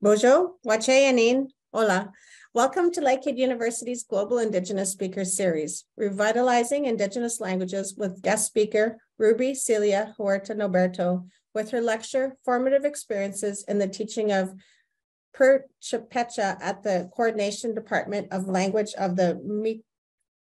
Bojo, anin, hola. Welcome to Lakehead University's Global Indigenous Speakers Series, Revitalizing Indigenous Languages with guest speaker Ruby Celia Huerta Noberto with her lecture, Formative Experiences in the Teaching of Perchapecha at the Coordination Department of Language of the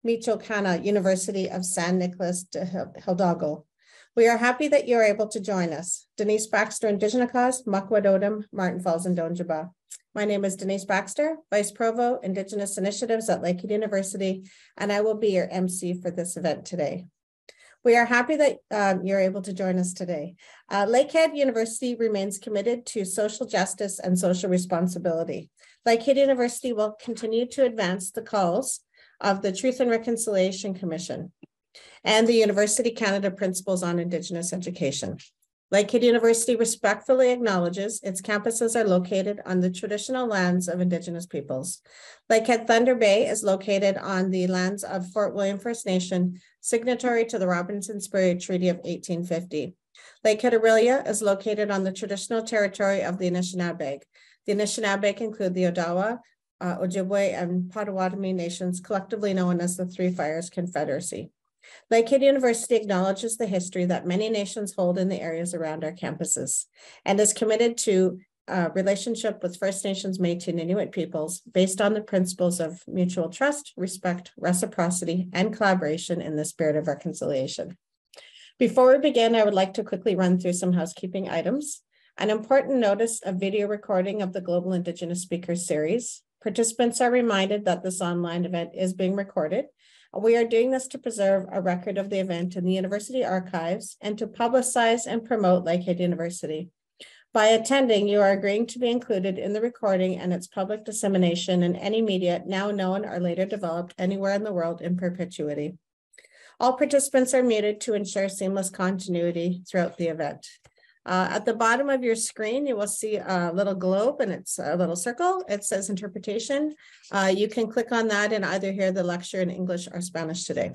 Michoacana University of San Nicolas de Hidalgo. We are happy that you're able to join us. Denise Baxter and Dijinakas, Makwedodem, Martin Falls, and Donjaba. My name is Denise Baxter, Vice Provost, Indigenous Initiatives at Lakehead University, and I will be your MC for this event today. We are happy that um, you're able to join us today. Uh, Lakehead University remains committed to social justice and social responsibility. Lakehead University will continue to advance the calls of the Truth and Reconciliation Commission, and the University Canada Principles on Indigenous Education. Lakehead University respectfully acknowledges its campuses are located on the traditional lands of Indigenous peoples. Lakehead Thunder Bay is located on the lands of Fort William First Nation, signatory to the Robinson Spirit Treaty of 1850. Lakehead Aurelia is located on the traditional territory of the Anishinaabeg. The Anishinaabeg include the Odawa, uh, Ojibwe, and Potawatomi nations, collectively known as the Three Fires Confederacy. Lake University acknowledges the history that many nations hold in the areas around our campuses and is committed to a relationship with First Nations, Métis, and Inuit peoples based on the principles of mutual trust, respect, reciprocity, and collaboration in the spirit of reconciliation. Before we begin, I would like to quickly run through some housekeeping items. An important notice of video recording of the Global Indigenous Speakers Series. Participants are reminded that this online event is being recorded we are doing this to preserve a record of the event in the university archives and to publicize and promote Lakehead University. By attending, you are agreeing to be included in the recording and its public dissemination in any media now known or later developed anywhere in the world in perpetuity. All participants are muted to ensure seamless continuity throughout the event. Uh, at the bottom of your screen, you will see a little globe and it's a little circle. It says interpretation. Uh, you can click on that and either hear the lecture in English or Spanish today.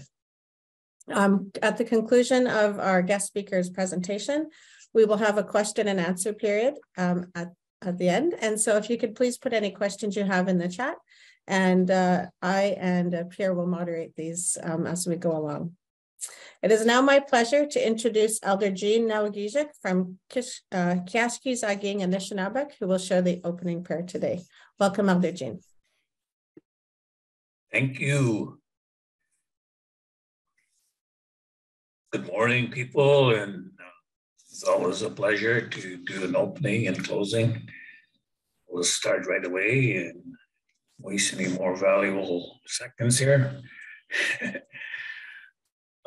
Um, at the conclusion of our guest speaker's presentation, we will have a question and answer period um, at, at the end. And so if you could please put any questions you have in the chat and uh, I and uh, Pierre will moderate these um, as we go along. It is now my pleasure to introduce Elder Jean Nawagijic from Kish, uh, Zaging and Anishinaabeg, who will share the opening prayer today. Welcome, Elder Jean. Thank you. Good morning, people, and uh, it's always a pleasure to do an opening and closing. We'll start right away and waste any more valuable seconds here.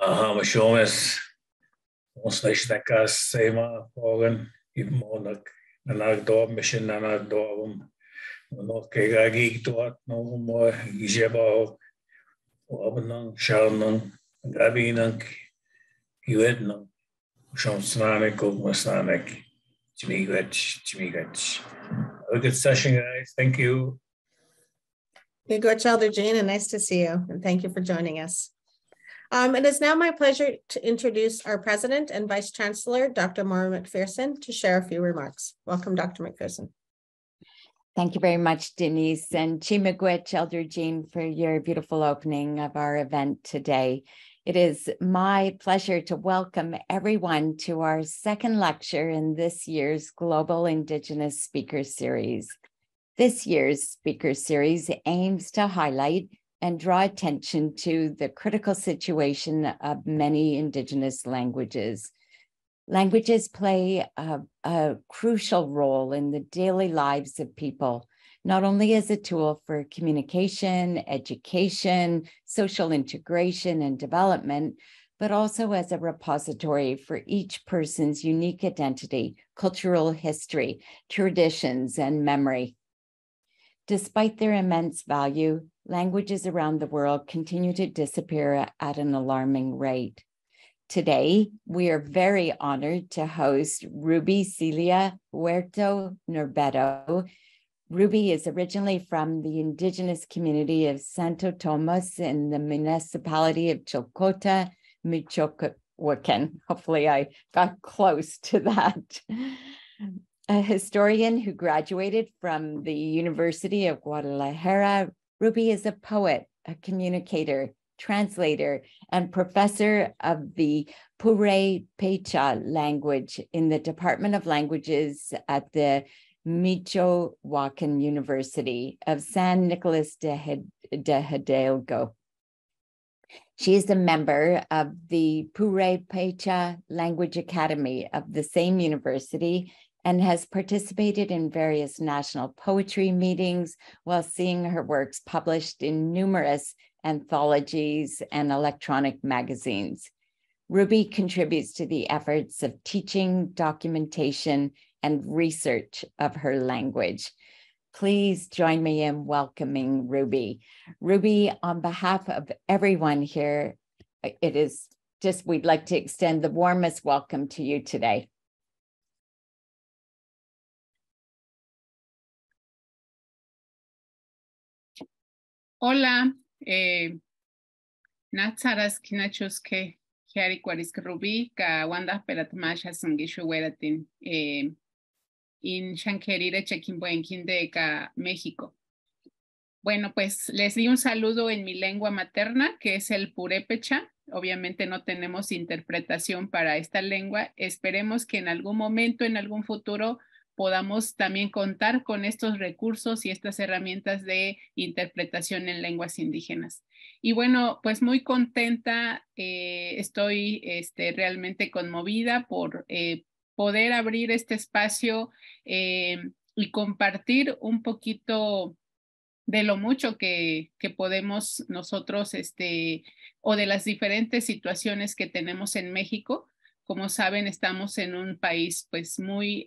Almas ons nekas seimā pogan, ir monak, nanāk dobmišin, nanāk dobum. No keigā gīgtot, no humo, gīžebau, labnang, šalnang, gabīnang, juetnang, šom snānek, kukma snānek, čmīgač, čmīgač. Have a good session, guys. Thank you. Vigor Elder And nice to see you, and thank you for joining us. Um, it is now my pleasure to introduce our President and Vice Chancellor, Dr. Maura McPherson, to share a few remarks. Welcome, Dr. McPherson. Thank you very much, Denise and Chimagwech Elder Jean for your beautiful opening of our event today. It is my pleasure to welcome everyone to our second lecture in this year's Global Indigenous Speaker Series. This year's speaker series aims to highlight and draw attention to the critical situation of many Indigenous languages. Languages play a, a, crucial role in the daily lives of people, not only as a tool for communication, education, social integration, and development, but also as a repository for each person's unique identity, cultural history, traditions, and memory. Despite their immense value, languages around the world continue to disappear at an alarming rate. Today, we are very honored to host Ruby Celia Huerto Norbeto. Ruby is originally from the indigenous community of Santo Tomas in the municipality of Chocota, Michoacan. Hopefully, I got close to that. a historian who graduated from the University of Guadalajara, Ruby is a poet, a communicator, translator, and professor of the Pure Pecha language in the Department of Languages at the Michoacan University of San Nicolas de, de Hidalgo. She is a member of the Pure Pecha Language Academy of the same university and has participated in various national poetry meetings while seeing her works published in numerous anthologies and electronic magazines. Ruby contributes to the efforts of teaching, documentation, and research of her language. Please join me in welcoming Ruby. Ruby, on behalf of everyone here, it is just, we'd like to extend the warmest welcome to you today. Hola, eh, Natsaras Kinachuske, Kiari Kwaris Rubi, Ka Wanda Peratmasha Sungishu Weratin, eh, in Shankerire Chequimbuenquin de México. Bueno, pues les di un saludo en mi lengua materna, que es el Purepecha. Obviamente no tenemos interpretación para esta lengua. Esperemos que en algún momento, en algún futuro, podamos también contar con estos recursos y estas herramientas de interpretación en lenguas indígenas. Y bueno, pues muy contenta, eh, estoy este, realmente conmovida por eh, poder abrir este espacio eh, y compartir un poquito de lo mucho que, que, podemos nosotros, este, o de las diferentes situaciones que tenemos en México. Como saben, estamos en un país pues muy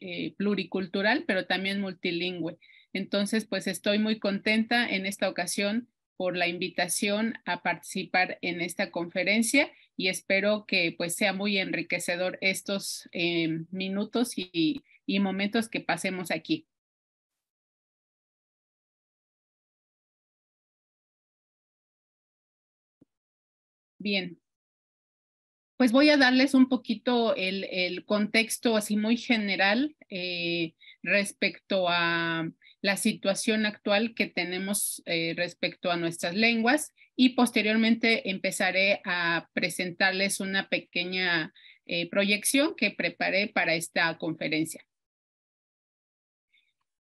eh, pluricultural, pero también multilingüe. Entonces, pues estoy muy contenta en esta ocasión por la invitación a participar en esta conferencia y espero que pues sea muy enriquecedor estos eh, minutos y, y momentos que pasemos aquí. Bien, pues voy a darles un poquito el, contexto así muy general eh, respecto a la situación actual que tenemos eh, respecto a nuestras lenguas y posteriormente empezaré a presentarles una pequeña eh, proyección que preparé para esta conferencia.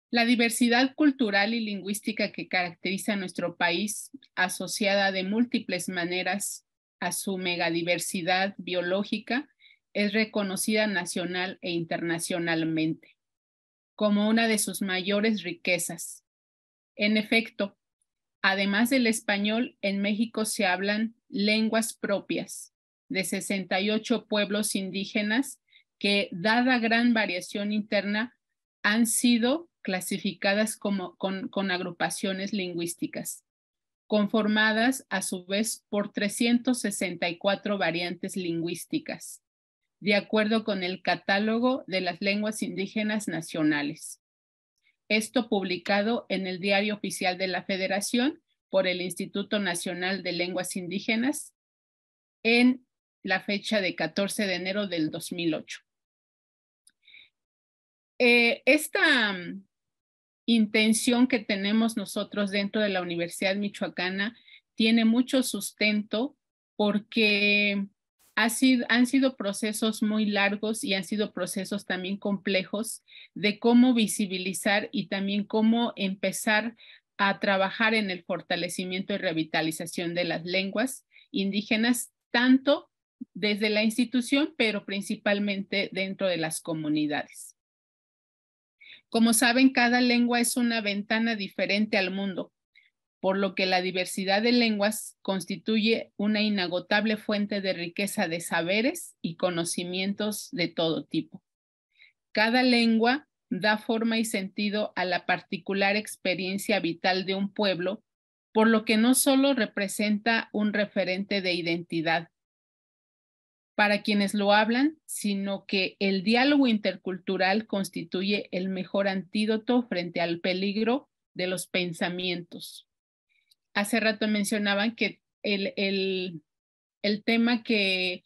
La diversidad cultural y lingüística que caracteriza a nuestro país, asociada de múltiples maneras a su megadiversidad biológica es reconocida nacional e internacionalmente como una de sus mayores riquezas. En efecto, además del español, en México se hablan lenguas propias de 68 pueblos indígenas que, dada gran variación interna, han sido clasificadas como, con agrupaciones lingüísticas conformadas a su vez por 364 variantes lingüísticas, de acuerdo con el Catálogo de las Lenguas Indígenas Nacionales. Esto publicado en el Diario Oficial de la Federación por el Instituto Nacional de Lenguas Indígenas en la fecha de 14 de enero del 2008. Eh, esta intención que tenemos nosotros dentro de la Universidad Michoacana tiene mucho sustento porque han sido procesos muy largos y han sido procesos también complejos de cómo visibilizar y también cómo empezar a trabajar en el fortalecimiento y revitalización de las lenguas indígenas, tanto desde la institución, pero principalmente dentro de las comunidades. Como saben, cada lengua es una ventana diferente al mundo, por lo que la diversidad de lenguas constituye una inagotable fuente de riqueza de saberes y conocimientos de todo tipo. Cada lengua da forma y sentido a la particular experiencia vital de un pueblo, por lo que no solo representa un referente de identidad, para quienes lo hablan, sino que el diálogo intercultural constituye el mejor antídoto frente al peligro de los pensamientos. Hace rato mencionaban que el, el, tema que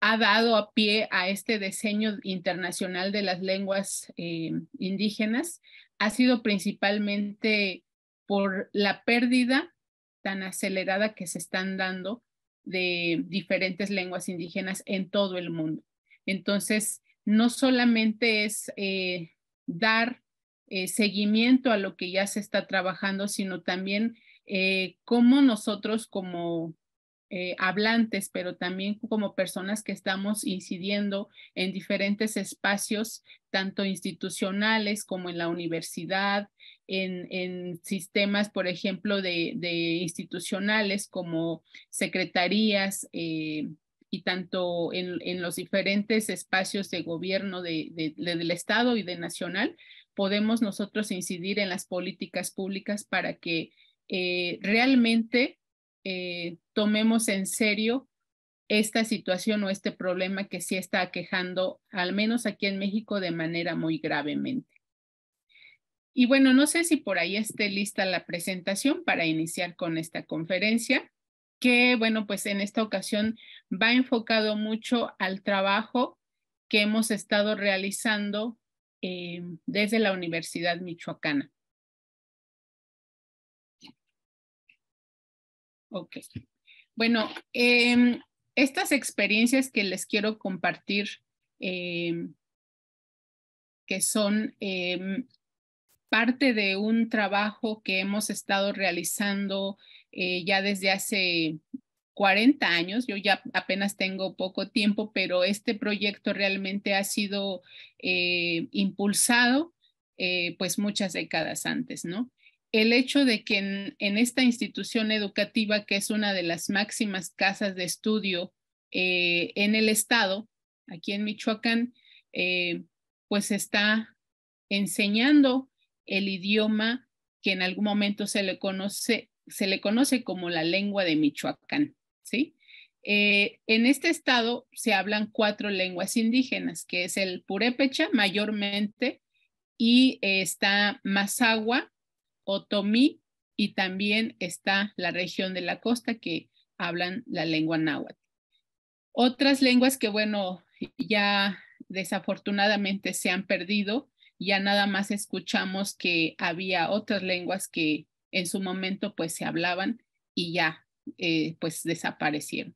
ha dado a pie a este diseño internacional de las lenguas eh, indígenas ha sido principalmente por la pérdida tan acelerada que se están dando de diferentes lenguas indígenas en todo el mundo. Entonces, no solamente es eh, dar eh, seguimiento a lo que ya se está trabajando, sino también eh, cómo nosotros como eh, hablantes, pero también como personas que estamos incidiendo en diferentes espacios, tanto institucionales como en la universidad, en, en sistemas, por ejemplo, de, institucionales como secretarías eh, y tanto en, los diferentes espacios de gobierno del Estado y de nacional, podemos nosotros incidir en las políticas públicas para que eh, realmente tomemos en serio esta situación o este problema que sí está aquejando, al menos aquí en México, de manera muy gravemente. Y bueno, no sé si por ahí esté lista la presentación para iniciar con esta conferencia, que bueno, pues en esta ocasión va enfocado mucho al trabajo que hemos estado realizando eh, desde la Universidad Michoacana. Ok. Bueno, em, estas experiencias que les quiero compartir, em, que son em, parte de un trabajo que hemos estado realizando eh, ya desde hace 40 años, yo ya apenas tengo poco tiempo, pero este proyecto realmente ha sido eh, impulsado eh, pues muchas décadas antes, ¿no? el hecho de que en, esta institución educativa, que es una de las máximas casas de estudio eh, en el estado, aquí en Michoacán, eh, pues está enseñando el idioma que en algún momento se le conoce, como la lengua de Michoacán, ¿sí? Eh, en este estado se hablan cuatro lenguas indígenas, que es el purépecha mayormente, y está Mazagua, otomí y también está la región de la costa que hablan la lengua náhuatl. Otras lenguas que, bueno, ya desafortunadamente se han perdido, ya nada más escuchamos que había otras lenguas que en su momento pues se hablaban y ya eh, pues desaparecieron.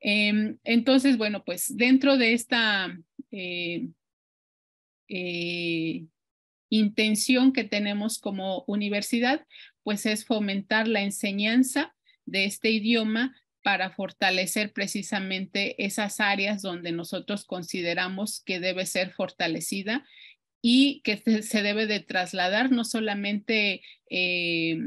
Em, entonces, bueno, pues dentro de esta eh, eh, intención que tenemos como universidad, pues es fomentar la enseñanza de este idioma para fortalecer precisamente esas áreas donde nosotros consideramos que debe ser fortalecida y que se debe de trasladar no solamente eh,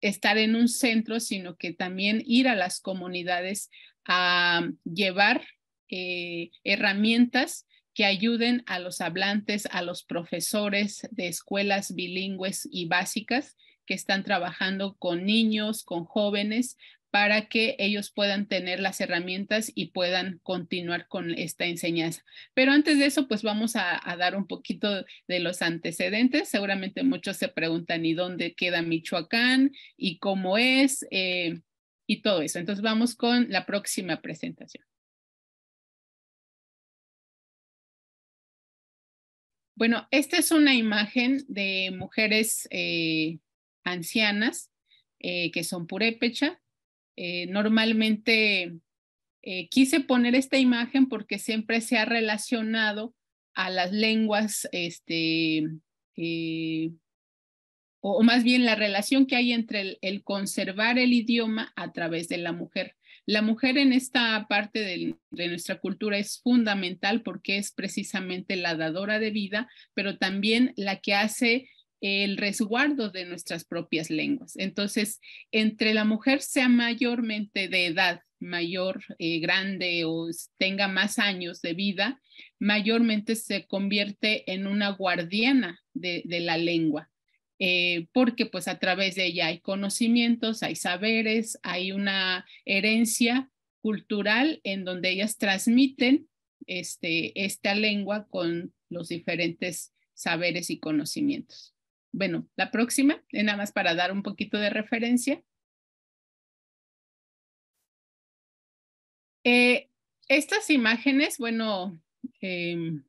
estar en un centro, sino que también ir a las comunidades a llevar eh, herramientas que ayuden a los hablantes, a los profesores de escuelas bilingües y básicas que están trabajando con niños, con jóvenes, para que ellos puedan tener las herramientas y puedan continuar con esta enseñanza. Pero antes de eso, pues vamos a, dar un poquito de los antecedentes. Seguramente muchos se preguntan, ¿y dónde queda Michoacán? ¿Y cómo es? Eh, y todo eso. Entonces vamos con la próxima presentación. Bueno, esta es una imagen de mujeres eh, ancianas eh, que son purépecha. Eh, normalmente quise poner esta imagen porque siempre se ha relacionado a las lenguas, este, o, más bien la relación que hay entre el conservar el idioma a través de la mujer. La mujer en esta parte de, nuestra cultura es fundamental porque es precisamente la dadora de vida, pero también la que hace el resguardo de nuestras propias lenguas. Entonces, entre la mujer sea mayormente de edad, mayor, eh, grande o tenga más años de vida, mayormente se convierte en una guardiana de la lengua. Eh, porque pues a través de ella hay conocimientos, hay saberes, hay una herencia cultural en donde ellas transmiten este, esta lengua con los diferentes saberes y conocimientos. Bueno, la próxima, nada más para dar un poquito de referencia. Eh, estas imágenes, bueno, em,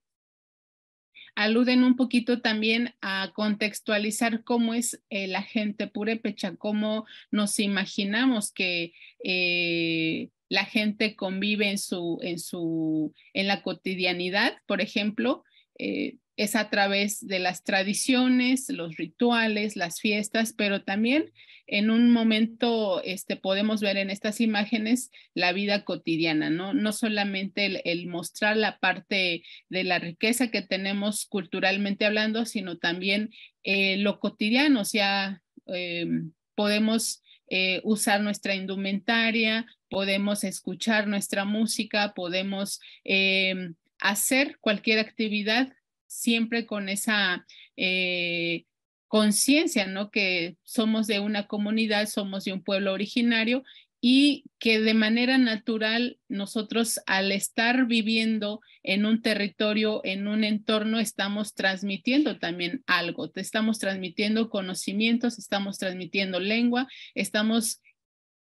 aluden un poquito también a contextualizar cómo es la gente purépecha, cómo nos imaginamos que eh, la gente convive en su, en su, en la cotidianidad, por ejemplo. Eh, es a través de las tradiciones, los rituales, las fiestas, pero también en un momento este, podemos ver en estas imágenes la vida cotidiana, ¿no? No solamente el, mostrar la parte de la riqueza que tenemos culturalmente hablando, sino también eh, lo cotidiano, o sea, em, podemos eh, usar nuestra indumentaria, podemos escuchar nuestra música, podemos em, hacer cualquier actividad siempre con esa eh, conciencia, ¿no? Que somos de una comunidad, somos de un pueblo originario y que de manera natural nosotros al estar viviendo en un territorio, en un entorno, estamos transmitiendo también algo, estamos transmitiendo conocimientos, estamos transmitiendo lengua, estamos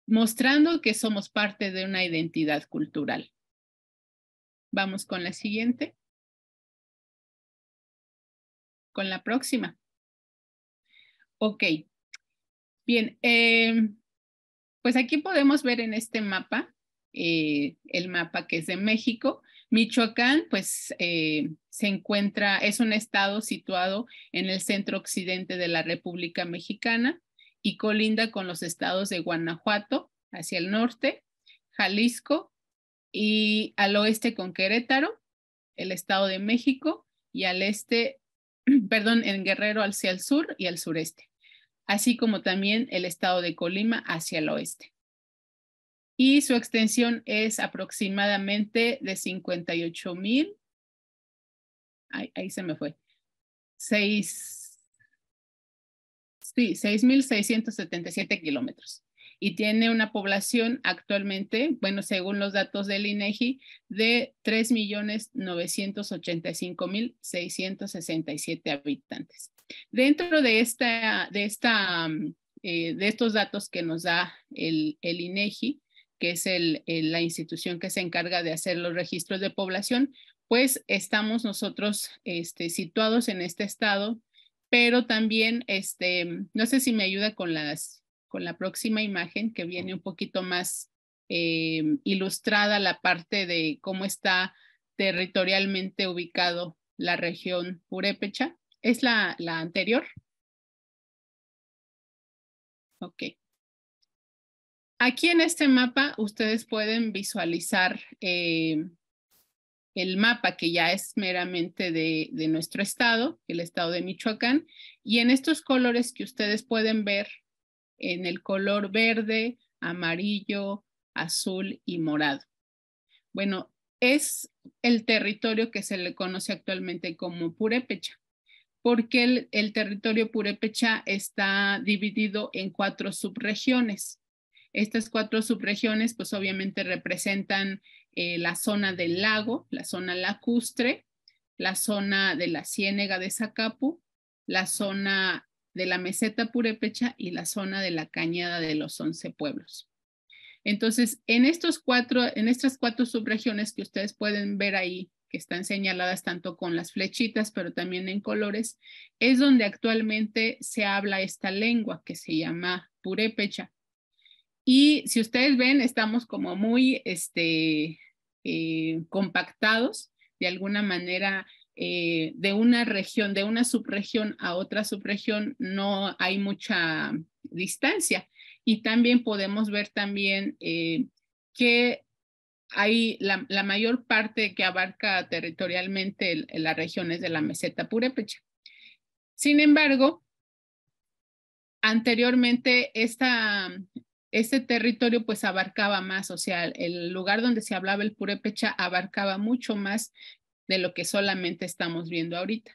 mostrando que somos parte de una identidad cultural. Vamos con la siguiente con la próxima. Ok. Bien, eh, pues aquí podemos ver en este mapa, eh, el mapa que es de México. Michoacán, pues eh, se encuentra, es un estado situado en el centro occidente de la República Mexicana y colinda con los estados de Guanajuato hacia el norte, Jalisco y al oeste con Querétaro, el estado de México y al este perdón, en Guerrero hacia el sur y al sureste, así como también el estado de Colima hacia el oeste. Y su extensión es aproximadamente de 58 mil. Ahí, se me fue. 6. Sí, 6.677 kilómetros y tiene una población actualmente, bueno, según los datos del INEGI, de 3.985.667 habitantes. Dentro de esta, de esta, mm, eh, de estos datos que nos da el, INEGI, que es el, la institución que se encarga de hacer los registros de población, pues estamos nosotros este, situados en este estado, pero también, este, mm, no sé si me ayuda con las con la próxima imagen que viene un poquito más em, ilustrada la parte de cómo está territorialmente ubicado la región Purépecha. ¿Es la, anterior? Ok. Aquí en este mapa ustedes pueden visualizar em, el mapa que ya es meramente de, de, nuestro estado, el estado de Michoacán, y en estos colores que ustedes pueden ver en el color verde, amarillo, azul y morado. Bueno, es el territorio que se le conoce actualmente como purepecha porque el, territorio purepecha está dividido en cuatro subregiones. Estas cuatro subregiones, pues obviamente representan eh, la zona del lago, la zona lacustre, la zona de la ciénega de Zacapu, la zona de la meseta purépecha y la zona de la cañada de los once pueblos. Entonces, en, estos cuatro, en estas cuatro subregiones que ustedes pueden ver ahí, que están señaladas tanto con las flechitas, pero también en colores, es donde actualmente se habla esta lengua que se llama purépecha. Y si ustedes ven, estamos como muy este, eh, compactados, de alguna manera eh, de una región, de una subregión a otra subregión, no hay mucha distancia. Y también podemos ver también eh, que hay la, mayor parte que abarca territorialmente las regiones de la meseta purépecha. Sin embargo, anteriormente esta, este territorio pues abarcaba más, o sea, el lugar donde se hablaba el purépecha abarcaba mucho más de lo que solamente estamos viendo ahorita.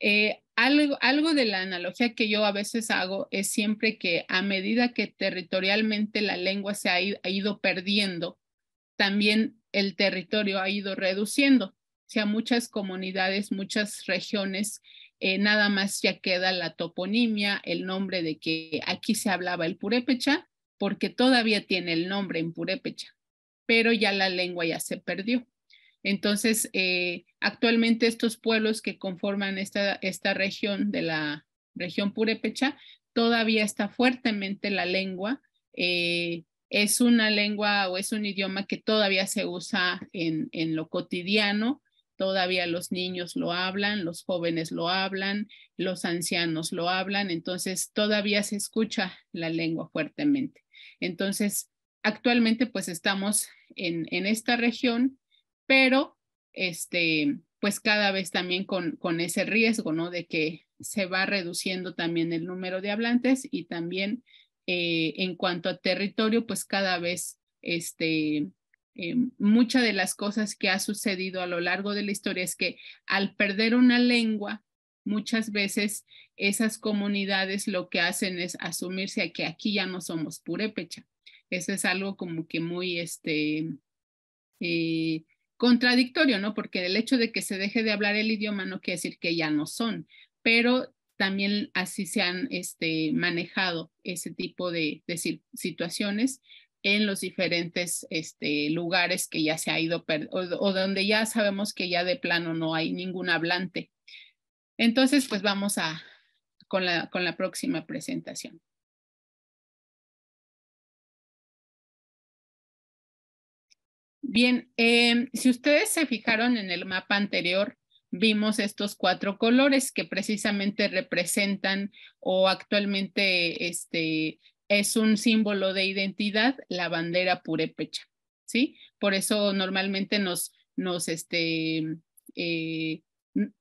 Eh, algo, de la analogía que yo a veces hago es siempre que a medida que territorialmente la lengua se ha ido, perdiendo, también el territorio ha ido reduciendo. O sea, muchas comunidades, muchas regiones, eh, nada más ya queda la toponimia, el nombre de que aquí se hablaba el purépecha, porque todavía tiene el nombre en purépecha, pero ya la lengua ya se perdió. Entonces, eh, actualmente estos pueblos que conforman esta, región de la región purépecha, todavía está fuertemente la lengua. Eh, es una lengua o es un idioma que todavía se usa en, lo cotidiano, todavía los niños lo hablan, los jóvenes lo hablan, los ancianos lo hablan, entonces todavía se escucha la lengua fuertemente. Entonces, actualmente pues estamos en, en esta región pero este, pues cada vez también con, con ese riesgo, ¿no? De que se va reduciendo también el número de hablantes y también eh, en cuanto a territorio, pues cada vez este, eh, muchas de las cosas que ha sucedido a lo largo de la historia es que al perder una lengua, muchas veces esas comunidades lo que hacen es asumirse que aquí ya no somos purépecha. Eso es algo como que muy, este, eh, contradictorio, ¿no? Porque el hecho de que se deje de hablar el idioma no quiere decir que ya no son, pero también así se han este, manejado ese tipo de, situaciones en los diferentes este, lugares que ya se ha ido o, o, donde ya sabemos que ya de plano no hay ningún hablante. Entonces, pues vamos a con la, con la próxima presentación. Bien, em, si ustedes se fijaron en el mapa anterior, vimos estos cuatro colores que precisamente representan o actualmente este, es un símbolo de identidad, la bandera purépecha, ¿sí? Por eso normalmente nos, nos este, eh,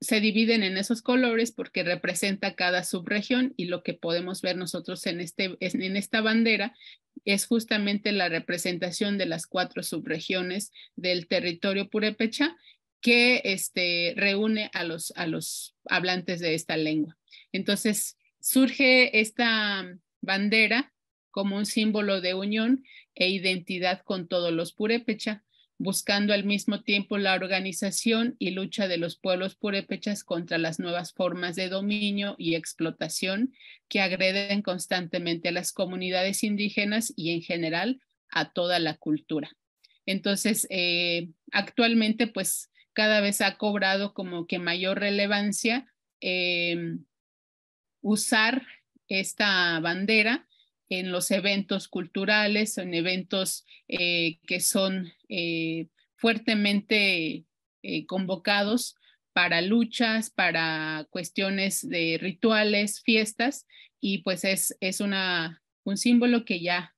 se dividen en esos colores porque representa cada subregión y lo que podemos ver nosotros en, este, en esta bandera es justamente la representación de las cuatro subregiones del territorio purépecha que este, reúne a los, a los hablantes de esta lengua. Entonces surge esta bandera como un símbolo de unión e identidad con todos los purépecha, buscando al mismo tiempo la organización y lucha de los pueblos purépechas contra las nuevas formas de dominio y explotación que agreden constantemente a las comunidades indígenas y en general a toda la cultura. Entonces, eh, actualmente, pues cada vez ha cobrado como que mayor relevancia eh, usar esta bandera en los eventos culturales, en eventos eh, que son eh, fuertemente eh, convocados para luchas, para cuestiones de rituales, fiestas, y pues es, es una, un símbolo que ya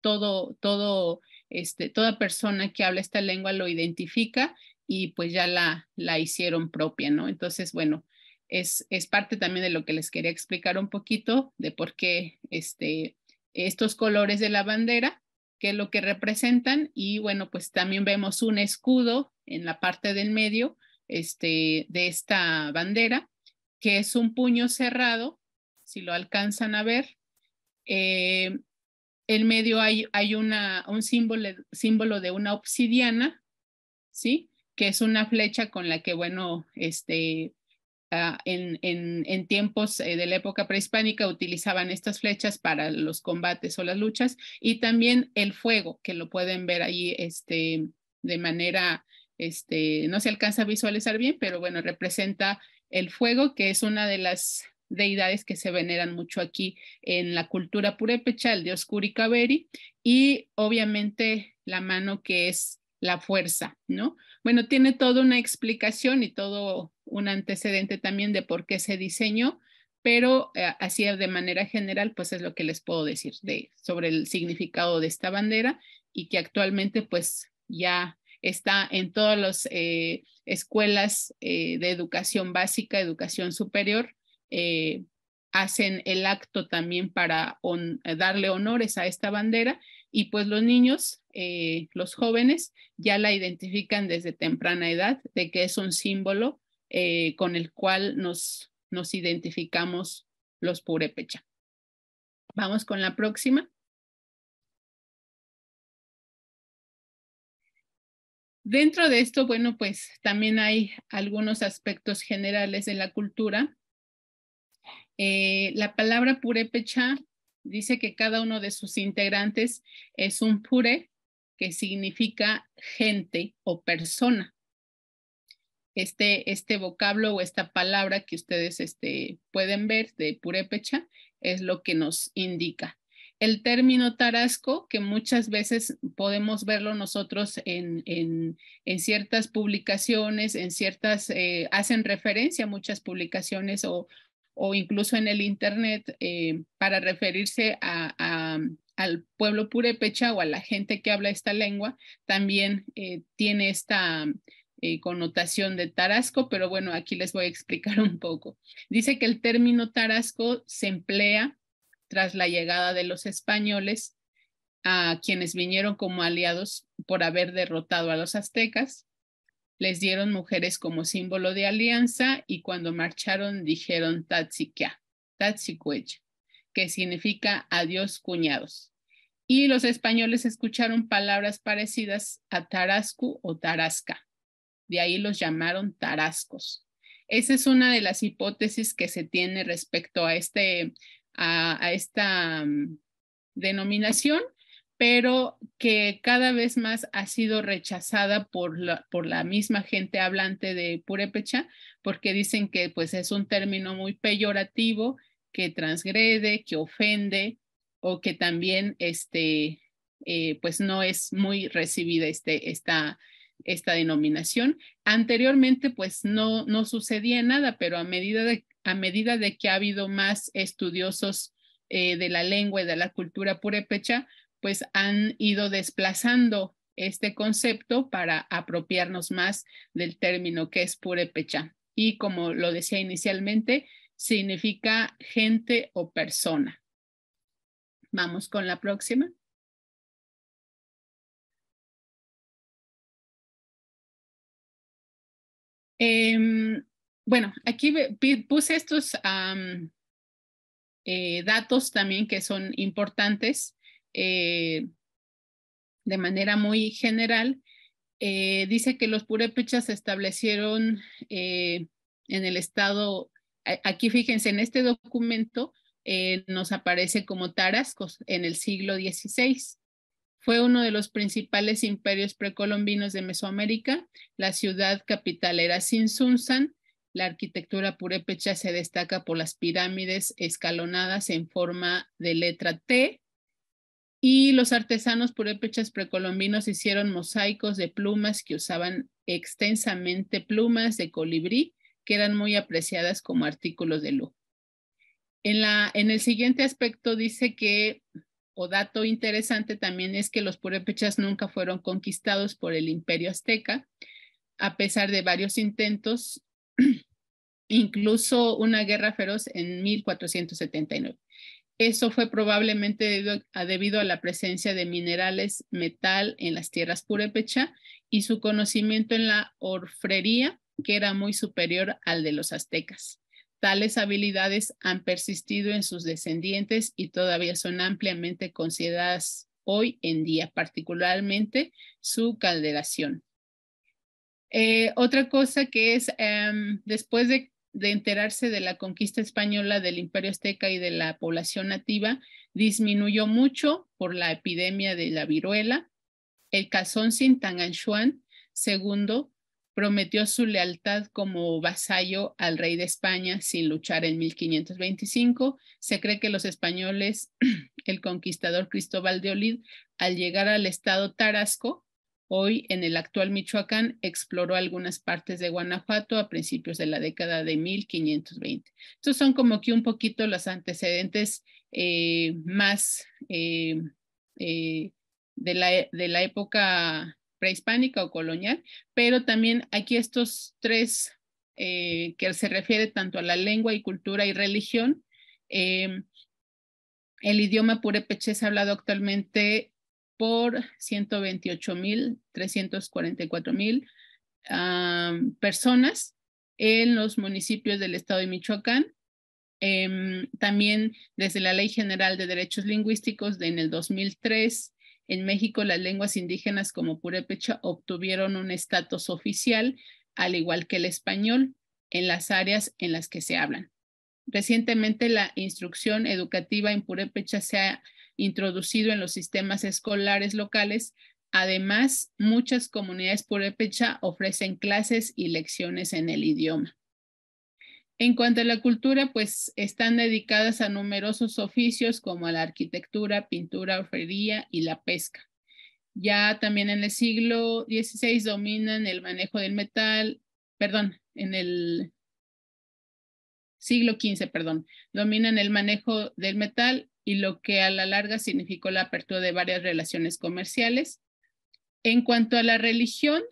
todo, todo, este, toda persona que habla esta lengua lo identifica y pues ya la, la hicieron propia, ¿no? Entonces, bueno, es, es, parte también de lo que les quería explicar un poquito de por qué este, estos colores de la bandera, que es lo que representan. Y bueno, pues también vemos un escudo en la parte del medio este, de esta bandera, que es un puño cerrado, si lo alcanzan a ver. Eh, en medio hay, hay una, un símbolo, símbolo de una obsidiana, ¿sí? Que es una flecha con la que, bueno, este, Ah, en, tiempos eh, de la época prehispánica utilizaban estas flechas para los combates o las luchas y también el fuego, que lo pueden ver ahí este, de manera, este, no se alcanza a visualizar bien, pero bueno, representa el fuego, que es una de las deidades que se veneran mucho aquí en la cultura purépecha, el dios Curicaberi, y obviamente la mano que es la fuerza, ¿no? Bueno, tiene toda una explicación y todo un antecedente también de por qué se diseñó, pero eh, así de manera general, pues es lo que les puedo decir de, sobre el significado de esta bandera y que actualmente pues ya está en todas las eh, escuelas eh, de educación básica, educación superior, hacen el acto también para darle honores a esta bandera y pues los niños eh, los jóvenes ya la identifican desde temprana edad, de que es un símbolo eh, con el cual nos, identificamos los purépecha. Vamos con la próxima. Dentro de esto, bueno, pues también hay algunos aspectos generales de la cultura. Eh, la palabra purépecha dice que cada uno de sus integrantes es un pure, que significa gente o persona. Este, este vocablo o esta palabra que ustedes este, pueden ver de purépecha es lo que nos indica. El término tarasco, que muchas veces podemos verlo nosotros en, en, ciertas publicaciones, en ciertas, eh, hacen referencia a muchas publicaciones o, incluso en el Internet eh, para referirse a al pueblo purépecha o a la gente que habla esta lengua, también eh, tiene esta eh, connotación de tarasco, pero bueno, aquí les voy a explicar un poco. Dice que el término tarasco se emplea tras la llegada de los españoles a quienes vinieron como aliados por haber derrotado a los aztecas. Les dieron mujeres como símbolo de alianza y cuando marcharon dijeron Tatsiquia, Tatsicuecha que significa adiós cuñados. Y los españoles escucharon palabras parecidas a tarascu o tarasca. De ahí los llamaron tarascos. Esa es una de las hipótesis que se tiene respecto a, este, a, esta mm, denominación, pero que cada vez más ha sido rechazada por la, por la misma gente hablante de Purepecha porque dicen que pues, es un término muy peyorativo que transgrede, que ofende o que también este, eh, pues no es muy recibida este, esta, esta denominación. Anteriormente pues no, no sucedía nada, pero a medida de, a medida de que ha habido más estudiosos eh, de la lengua y de la cultura purépecha, pues han ido desplazando este concepto para apropiarnos más del término que es purépecha. Y como lo decía inicialmente, significa gente o persona. Vamos con la próxima. Em, bueno, aquí puse estos eh, datos también que son importantes eh, de manera muy general. Eh, dice que los purépechas se establecieron en el estado eh, aquí fíjense, en este documento eh, nos aparece como Tarascos en el siglo XVI. Fue uno de los principales imperios precolombinos de Mesoamérica. La ciudad capital era Sinsunzan. La arquitectura purépecha se destaca por las pirámides escalonadas en forma de letra T. Y los artesanos purépechas precolombinos hicieron mosaicos de plumas que usaban extensamente plumas de colibrí que eran muy apreciadas como artículos de lujo. En, la, en el siguiente aspecto dice que, o dato interesante también es que los purépechas nunca fueron conquistados por el imperio azteca, a pesar de varios intentos, incluso una guerra feroz en 1479. Eso fue probablemente debido a, debido a, la presencia de minerales metal en las tierras purépecha y su conocimiento en la orfrería que era muy superior al de los aztecas. Tales habilidades han persistido en sus descendientes y todavía son ampliamente consideradas hoy en día, particularmente su calderación. Eh, otra cosa que es, em, después de, enterarse de la conquista española del imperio azteca y de la población nativa, disminuyó mucho por la epidemia de la viruela. El calzón sin segundo prometió su lealtad como vasallo al rey de España sin luchar en 1525. Se cree que los españoles, el conquistador Cristóbal de Olid, al llegar al estado Tarasco, hoy en el actual Michoacán, exploró algunas partes de Guanajuato a principios de la década de 1520. Estos son como que un poquito los antecedentes eh, más eh, eh, de la época hispánica o colonial, pero también aquí estos tres eh, que se refiere tanto a la lengua y cultura y religión. Eh, el idioma purépecha es hablado actualmente por 128.344.000 mil personas en los municipios del estado de Michoacán. Em, también desde la Ley General de Derechos Lingüísticos de, en el 2003 en México, las lenguas indígenas como purépecha obtuvieron un estatus oficial, al igual que el español, en las áreas en las que se hablan. Recientemente, la instrucción educativa en purépecha se ha introducido en los sistemas escolares locales. Además, muchas comunidades purépecha ofrecen clases y lecciones en el idioma. En cuanto a la cultura, pues están dedicadas a numerosos oficios como a la arquitectura, pintura, orfebrería y la pesca. Ya también en el siglo XVI dominan el manejo del metal, perdón, en el siglo XV, perdón, dominan el manejo del metal y lo que a la larga significó la apertura de varias relaciones comerciales. En cuanto a la religión,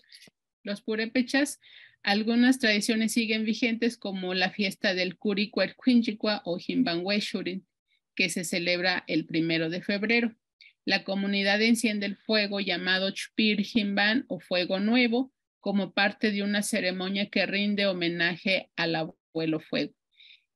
los purépechas algunas tradiciones siguen vigentes como la fiesta del Quinchicua o Himbangueshurin, que se celebra el primero de febrero. La comunidad enciende el fuego llamado Chpir Himban o Fuego Nuevo como parte de una ceremonia que rinde homenaje al abuelo fuego.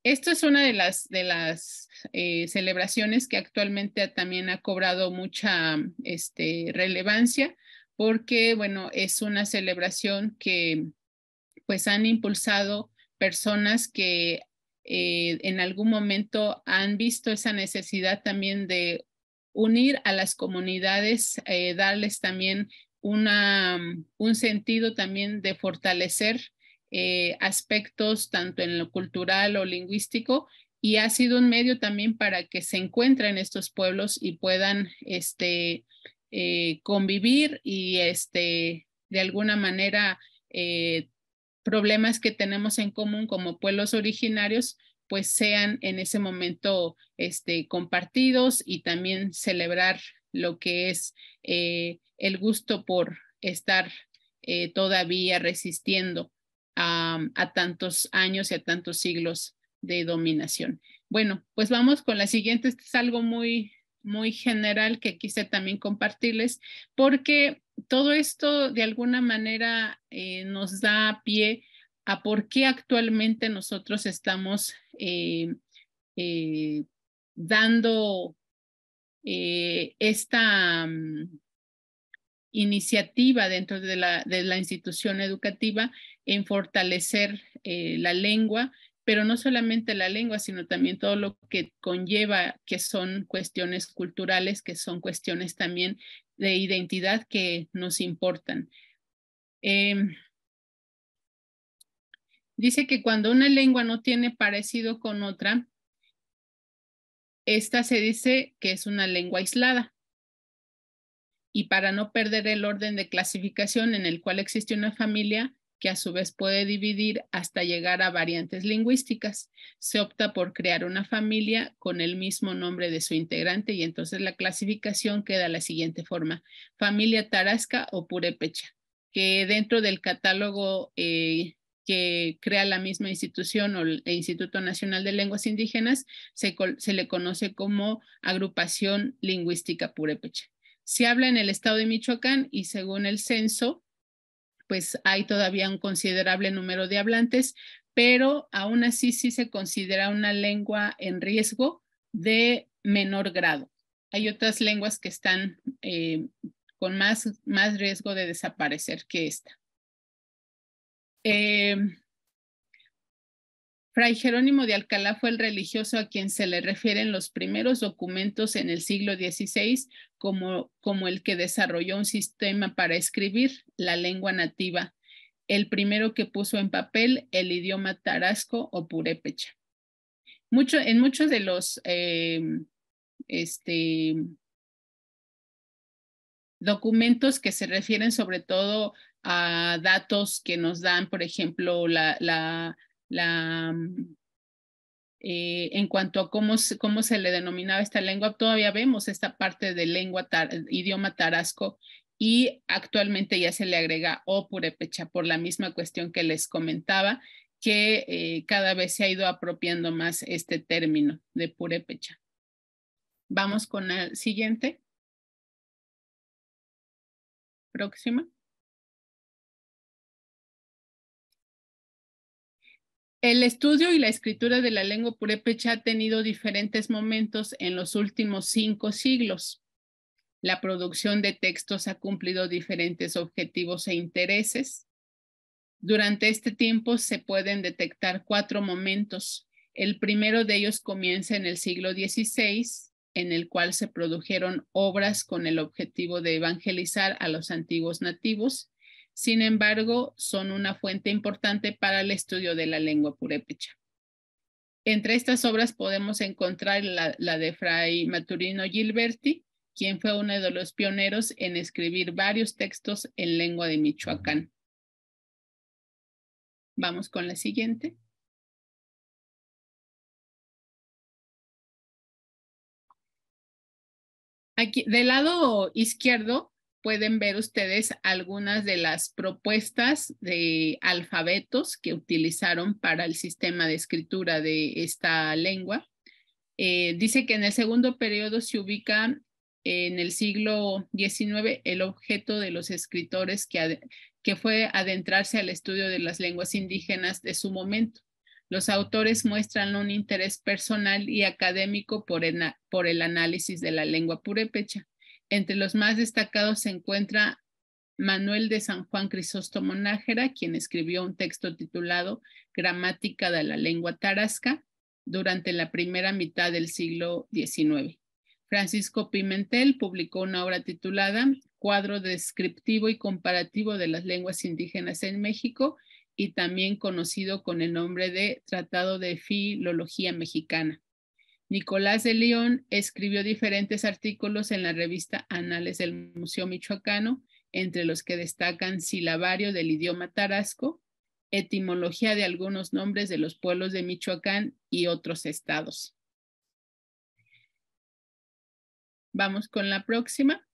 Esto es una de las, de las eh, celebraciones que actualmente también ha cobrado mucha este, relevancia porque, bueno, es una celebración que pues han impulsado personas que eh, en algún momento han visto esa necesidad también de unir a las comunidades, eh, darles también una, mm, un sentido también de fortalecer eh, aspectos tanto en lo cultural o lingüístico y ha sido un medio también para que se encuentren estos pueblos y puedan este, convivir y este, de alguna manera problemas que tenemos en común como pueblos originarios, pues sean en ese momento este, compartidos y también celebrar lo que es eh, el gusto por estar eh, todavía resistiendo a, tantos años y a tantos siglos de dominación. Bueno, pues vamos con la siguiente. Esto es algo muy, muy general que quise también compartirles porque todo esto de alguna manera eh, nos da pie a por qué actualmente nosotros estamos eh, eh, dando esta mm, iniciativa dentro de la, de la, institución educativa en fortalecer la lengua, pero no solamente la lengua, sino también todo lo que conlleva, que son cuestiones culturales, que son cuestiones también de identidad que nos importan. Em, dice que cuando una lengua no tiene parecido con otra, esta se dice que es una lengua aislada. Y para no perder el orden de clasificación en el cual existe una familia, que a su vez puede dividir hasta llegar a variantes lingüísticas. Se opta por crear una familia con el mismo nombre de su integrante y entonces la clasificación queda de la siguiente forma, familia tarasca o Purepecha que dentro del catálogo eh, que crea la misma institución o el Instituto Nacional de Lenguas Indígenas, se, le conoce como agrupación lingüística Purepecha Se habla en el estado de Michoacán y según el censo, pues hay todavía un considerable número de hablantes, pero aún así sí se considera una lengua en riesgo de menor grado. Hay otras lenguas que están eh, con más, más riesgo de desaparecer que esta. Eh, Fray Jerónimo de Alcalá fue el religioso a quien se le refieren los primeros documentos en el siglo XVI como, como el que desarrolló un sistema para escribir la lengua nativa, el primero que puso en papel el idioma tarasco o purépecha. en muchos de los em, este, documentos que se refieren sobre todo a datos que nos dan, por ejemplo, la la, mm, eh, en cuanto a cómo, se le denominaba esta lengua, todavía vemos esta parte de lengua, idioma tarasco, y actualmente ya se le agrega opurepecha por la misma cuestión que les comentaba, que eh, cada vez se ha ido apropiando más este término de purepecha. Vamos con el siguiente. Próxima. El estudio y la escritura de la lengua purépecha ha tenido diferentes momentos en los últimos cinco siglos. La producción de textos ha cumplido diferentes objetivos e intereses. Durante este tiempo se pueden detectar cuatro momentos. El primero de ellos comienza en el siglo XVI, en el cual se produjeron obras con el objetivo de evangelizar a los antiguos nativos sin embargo, son una fuente importante para el estudio de la lengua purépecha. Entre estas obras podemos encontrar la, de Fray Maturino Gilberti, quien fue uno de los pioneros en escribir varios textos en lengua de Michoacán. Vamos con la siguiente. Aquí, del lado izquierdo pueden ver ustedes algunas de las propuestas de alfabetos que utilizaron para el sistema de escritura de esta lengua. Eh, dice que en el segundo periodo se ubica en el siglo XIX el objeto de los escritores que, que fue adentrarse al estudio de las lenguas indígenas de su momento. Los autores muestran un interés personal y académico por el, por el análisis de la lengua purépecha entre los más destacados se encuentra Manuel de San Juan Crisóstomo Nájera, quien escribió un texto titulado Gramática de la lengua tarasca durante la primera mitad del siglo XIX. Francisco Pimentel publicó una obra titulada Cuadro descriptivo y comparativo de las lenguas indígenas en México y también conocido con el nombre de Tratado de Filología Mexicana. Nicolás de León escribió diferentes artículos en la revista Anales del Museo Michoacano, entre los que destacan Silabario del idioma tarasco, Etimología de algunos nombres de los pueblos de Michoacán y otros estados. Vamos con la próxima.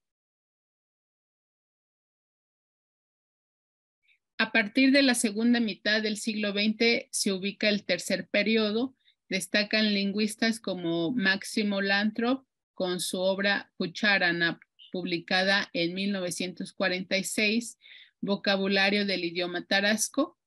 A partir de la segunda mitad del siglo XX se ubica el tercer periodo, Destacan lingüistas como Máximo Lantrop con su obra Cucharana, publicada en 1946, Vocabulario del idioma tarasco,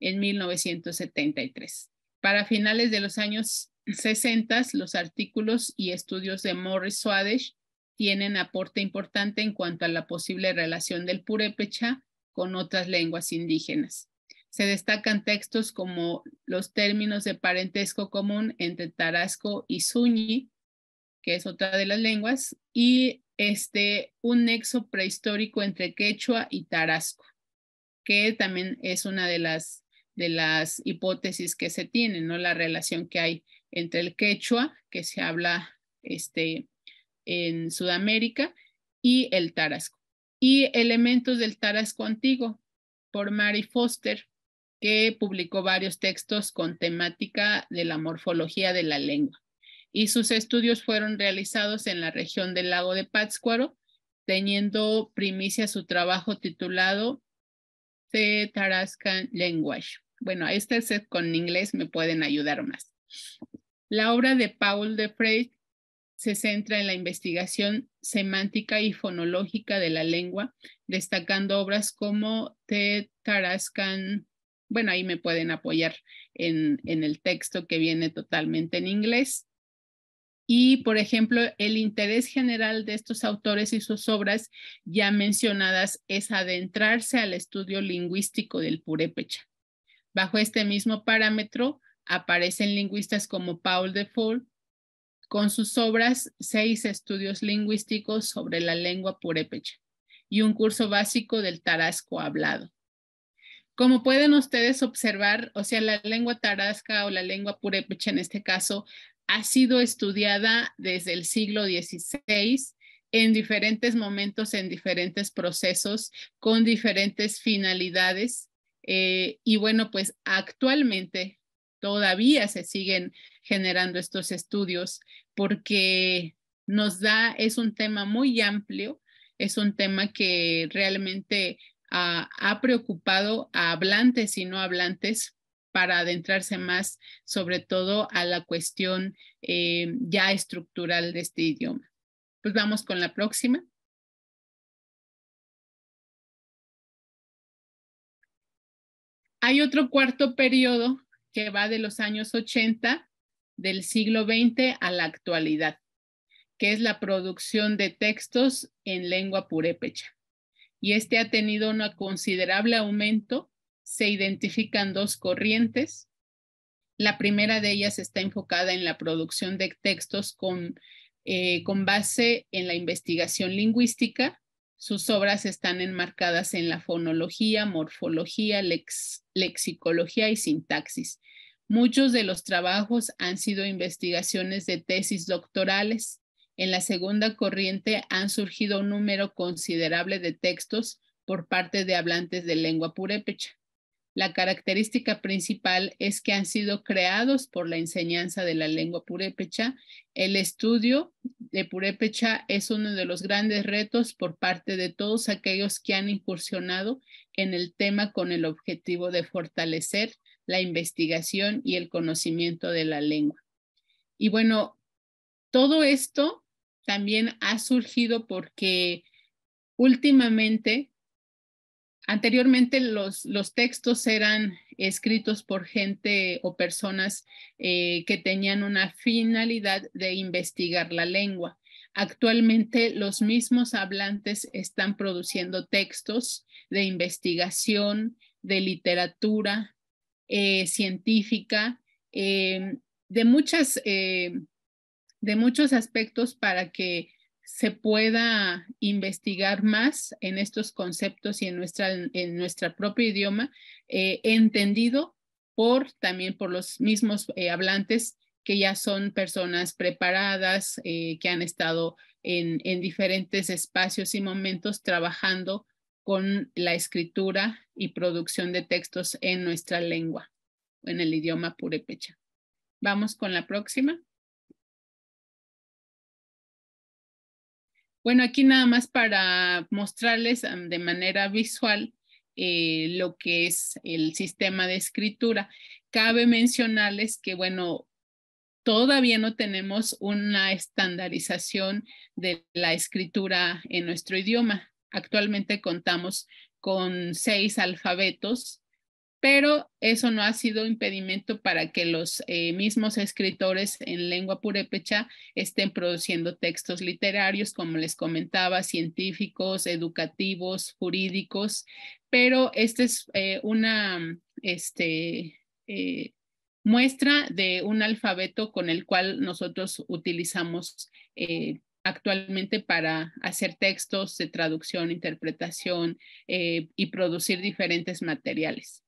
en 1973. Para finales de los años 60, los artículos y estudios de Morris Swadesh tienen aporte importante en cuanto a la posible relación del purépecha con otras lenguas indígenas se destacan textos como los términos de parentesco común entre tarasco y suñi, que es otra de las lenguas, y este, un nexo prehistórico entre quechua y tarasco, que también es una de las, de las hipótesis que se tiene, ¿no? la relación que hay entre el quechua, que se habla este, en Sudamérica, y el tarasco. Y elementos del tarasco antiguo por Mary Foster, que publicó varios textos con temática de la morfología de la lengua y sus estudios fueron realizados en la región del lago de Pátzcuaro, teniendo primicia su trabajo titulado The Tarascan Language. Bueno, este set con inglés me pueden ayudar más. La obra de Paul de Frey se centra en la investigación semántica y fonológica de la lengua, destacando obras como The Tarascan bueno, ahí me pueden apoyar en, el texto que viene totalmente en inglés. Y, por ejemplo, el interés general de estos autores y sus obras ya mencionadas es adentrarse al estudio lingüístico del purépecha. Bajo este mismo parámetro aparecen lingüistas como Paul de con sus obras seis estudios lingüísticos sobre la lengua purépecha y un curso básico del tarasco hablado. Como pueden ustedes observar, o sea, la lengua tarasca o la lengua purépecha en este caso ha sido estudiada desde el siglo XVI en diferentes momentos, en diferentes procesos, con diferentes finalidades. Eh, y bueno, pues actualmente todavía se siguen generando estos estudios porque nos da, es un tema muy amplio, es un tema que realmente ha, preocupado a hablantes y no hablantes para adentrarse más, sobre todo a la cuestión eh, ya estructural de este idioma. Pues vamos con la próxima. Hay otro cuarto periodo que va de los años 80 del siglo XX a la actualidad, que es la producción de textos en lengua purépecha y este ha tenido un considerable aumento, se identifican dos corrientes. La primera de ellas está enfocada en la producción de textos con, eh, base en la investigación lingüística. Sus obras están enmarcadas en la fonología, morfología, lexicología y sintaxis. Muchos de los trabajos han sido investigaciones de tesis doctorales, en la segunda corriente han surgido un número considerable de textos por parte de hablantes de lengua purépecha. La característica principal es que han sido creados por la enseñanza de la lengua purépecha. El estudio de purépecha es uno de los grandes retos por parte de todos aquellos que han incursionado en el tema con el objetivo de fortalecer la investigación y el conocimiento de la lengua. Y bueno, todo esto también ha surgido porque últimamente, anteriormente los, los textos eran escritos por gente o personas eh, que tenían una finalidad de investigar la lengua. Actualmente los mismos hablantes están produciendo textos de investigación, de literatura eh, científica, eh, de muchas de muchos aspectos para que se pueda investigar más en estos conceptos y en nuestra, en propio idioma, eh, entendido por también por los mismos eh, hablantes que ya son personas preparadas, eh, que han estado en, en, diferentes espacios y momentos trabajando con la escritura y producción de textos en nuestra lengua, en el idioma purepecha Vamos con la próxima. Bueno, aquí nada más para mostrarles de manera visual eh, lo que es el sistema de escritura. Cabe mencionarles que, bueno, todavía no tenemos una estandarización de la escritura en nuestro idioma. Actualmente contamos con seis alfabetos pero eso no ha sido impedimento para que los eh, mismos escritores en lengua purépecha estén produciendo textos literarios, como les comentaba, científicos, educativos, jurídicos, pero esta es eh, una mm, este, eh, muestra de un alfabeto con el cual nosotros utilizamos actualmente para hacer textos de traducción, interpretación y producir diferentes materiales.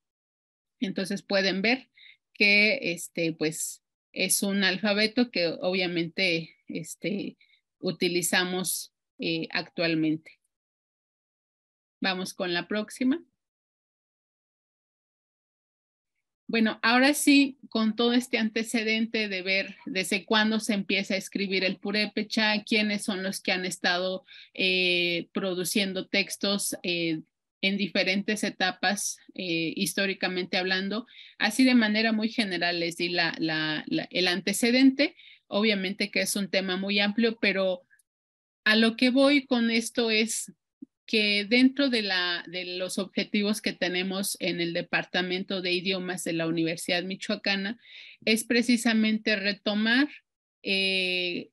Entonces pueden ver que este, pues, es un alfabeto que obviamente este, utilizamos eh, actualmente. Vamos con la próxima. Bueno, ahora sí, con todo este antecedente de ver desde cuándo se empieza a escribir el purépecha, quiénes son los que han estado eh, produciendo textos eh, en diferentes etapas eh, históricamente hablando. Así de manera muy general les di el antecedente, obviamente que es un tema muy amplio, pero a lo que voy con esto es que dentro de, los objetivos que tenemos en el Departamento de Idiomas de la Universidad Michoacana es precisamente retomar eh,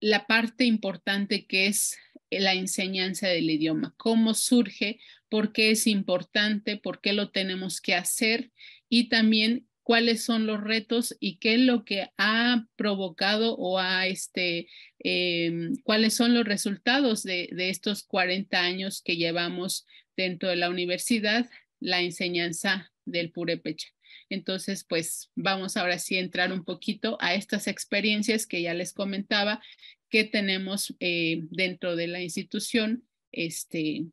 la parte importante que es la enseñanza del idioma, cómo surge por qué es importante, por qué lo tenemos que hacer y también cuáles son los retos y qué es lo que ha provocado o a este, em, cuáles son los resultados de, estos 40 años que llevamos dentro de la universidad, la enseñanza del purépecha. Entonces, pues vamos ahora sí a entrar un poquito a estas experiencias que ya les comentaba que tenemos eh, dentro de la institución este,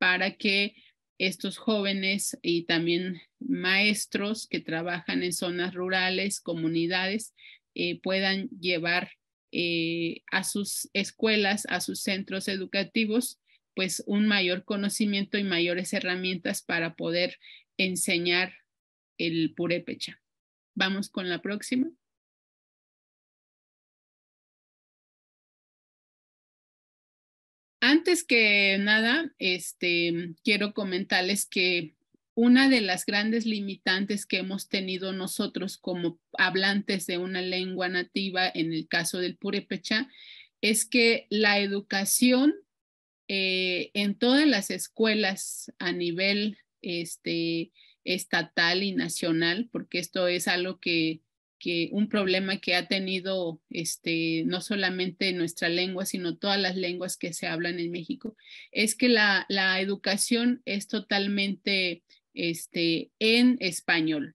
para que estos jóvenes y también maestros que trabajan en zonas rurales, comunidades, eh, puedan llevar eh, a sus escuelas, a sus centros educativos, pues un mayor conocimiento y mayores herramientas para poder enseñar el purépecha. Vamos con la próxima. Antes que nada, este, quiero comentarles que una de las grandes limitantes que hemos tenido nosotros como hablantes de una lengua nativa, en el caso del purépecha, es que la educación eh, en todas las escuelas a nivel este, estatal y nacional, porque esto es algo que que un problema que ha tenido este, no solamente nuestra lengua, sino todas las lenguas que se hablan en México, es que la, la educación es totalmente este, en español.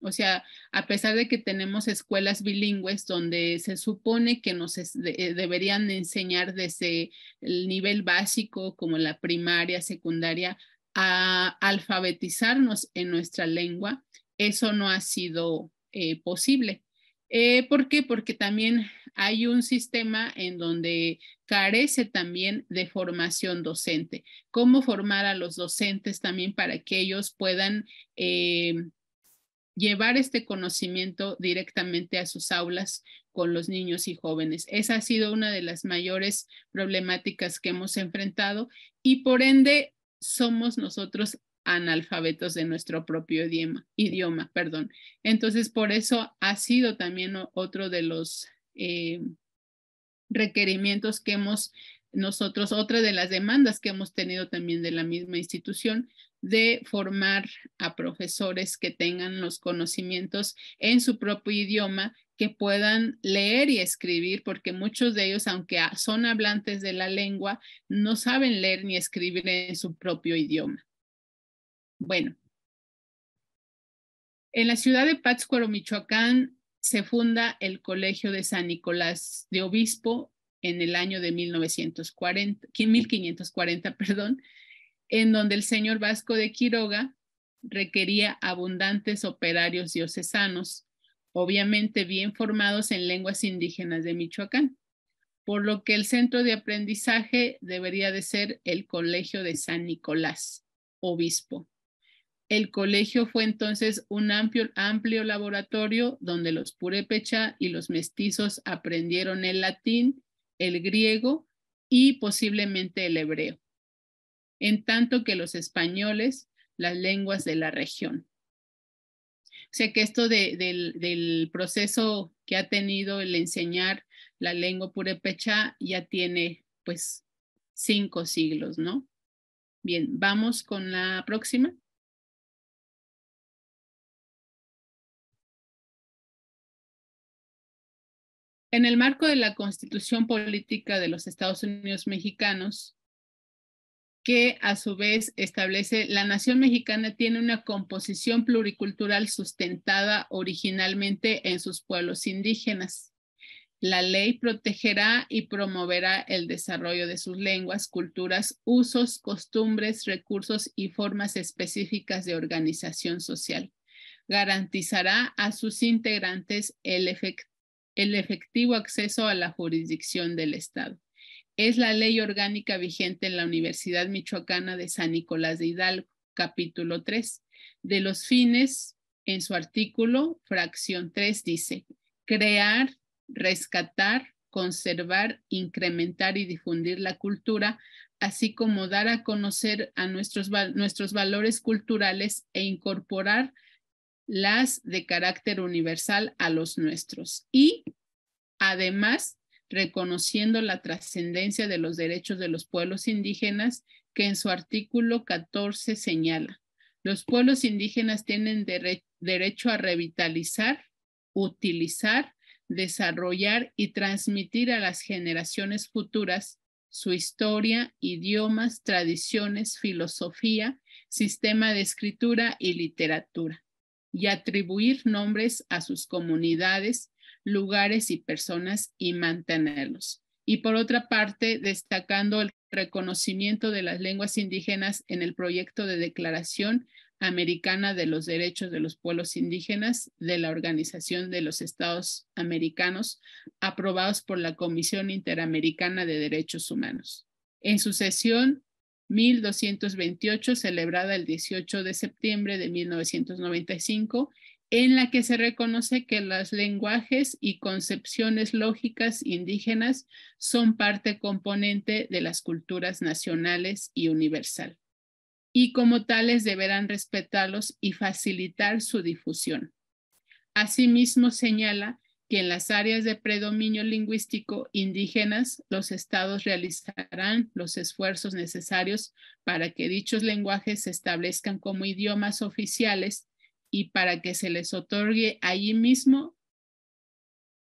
O sea, a pesar de que tenemos escuelas bilingües donde se supone que nos deberían enseñar desde el nivel básico, como la primaria, secundaria, a alfabetizarnos en nuestra lengua, eso no ha sido eh, posible. Eh, ¿Por qué? Porque también hay un sistema en donde carece también de formación docente. ¿Cómo formar a los docentes también para que ellos puedan eh, llevar este conocimiento directamente a sus aulas con los niños y jóvenes? Esa ha sido una de las mayores problemáticas que hemos enfrentado y por ende somos nosotros analfabetos de nuestro propio idioma, idioma perdón. Entonces, por eso ha sido también otro de los eh, requerimientos que hemos nosotros, otra de las demandas que hemos tenido también de la misma institución, de formar a profesores que tengan los conocimientos en su propio idioma, que puedan leer y escribir, porque muchos de ellos, aunque son hablantes de la lengua, no saben leer ni escribir en su propio idioma. Bueno, en la ciudad de Pátzcuaro, Michoacán, se funda el Colegio de San Nicolás de Obispo en el año de 1540, perdón, en donde el señor Vasco de Quiroga requería abundantes operarios diocesanos, obviamente bien formados en lenguas indígenas de Michoacán, por lo que el centro de aprendizaje debería de ser el Colegio de San Nicolás, obispo. El colegio fue entonces un amplio, laboratorio donde los purépecha y los mestizos aprendieron el latín, el griego y posiblemente el hebreo, en tanto que los españoles las lenguas de la región. Sé que esto del, proceso que ha tenido el enseñar la lengua purépecha ya tiene pues cinco siglos, ¿no? Bien, vamos con la próxima. En el marco de la Constitución Política de los Estados Unidos Mexicanos, que a su vez establece la nación mexicana tiene una composición pluricultural sustentada originalmente en sus pueblos indígenas. La ley protegerá y promoverá el desarrollo de sus lenguas, culturas, usos, costumbres, recursos y formas específicas de organización social. Garantizará a sus integrantes el efecto el efectivo acceso a la jurisdicción del Estado. Es la ley orgánica vigente en la Universidad Michoacana de San Nicolás de Hidalgo, capítulo 3. De los fines, en su artículo, fracción 3, dice, crear, rescatar, conservar, incrementar y difundir la cultura, así como dar a conocer a nuestros, nuestros valores culturales e incorporar las de carácter universal a los nuestros y además reconociendo la trascendencia de los derechos de los pueblos indígenas que en su artículo 14 señala. Los pueblos indígenas tienen derecho a revitalizar, utilizar, desarrollar y transmitir a las generaciones futuras su historia, idiomas, tradiciones, filosofía, sistema de escritura y literatura y atribuir nombres a sus comunidades, lugares y personas y mantenerlos. Y por otra parte, destacando el reconocimiento de las lenguas indígenas en el proyecto de declaración Americana de los Derechos de los Pueblos Indígenas de la Organización de los Estados Americanos, aprobados por la Comisión Interamericana de Derechos Humanos. En su sesión 1228, celebrada el 18 de septiembre de 1995, en la que se reconoce que los lenguajes y concepciones lógicas indígenas son parte componente de las culturas nacionales y universal, y como tales deberán respetarlos y facilitar su difusión. Asimismo, señala y en las áreas de predominio lingüístico indígenas, los estados realizarán los esfuerzos necesarios para que dichos lenguajes se establezcan como idiomas oficiales y para que se les otorgue allí mismo,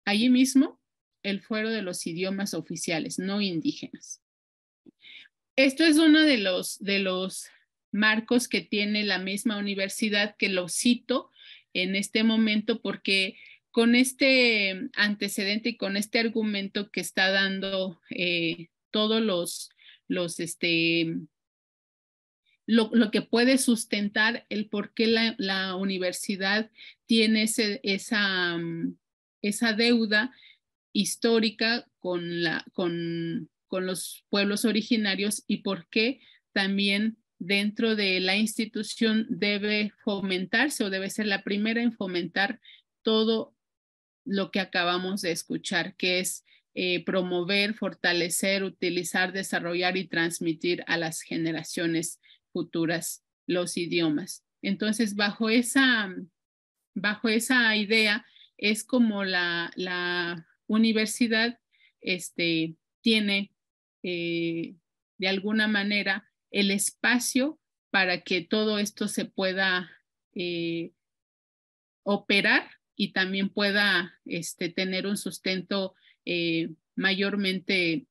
mismo el fuero de los idiomas oficiales, no indígenas. Esto es uno de los, de los marcos que tiene la misma universidad que lo cito en este momento porque con este antecedente y con este argumento que está dando eh, todos los, los este, lo, lo, que puede sustentar el por qué la, la universidad tiene ese, esa, mm, esa deuda histórica con, la, con, con los pueblos originarios y por qué también dentro de la institución debe fomentarse o debe ser la primera en fomentar todo lo que acabamos de escuchar, que es eh, promover, fortalecer, utilizar, desarrollar y transmitir a las generaciones futuras los idiomas. Entonces, bajo esa, bajo esa idea es como la, la universidad este, tiene eh, de alguna manera el espacio para que todo esto se pueda eh, operar y también pueda este, tener un sustento eh, mayormente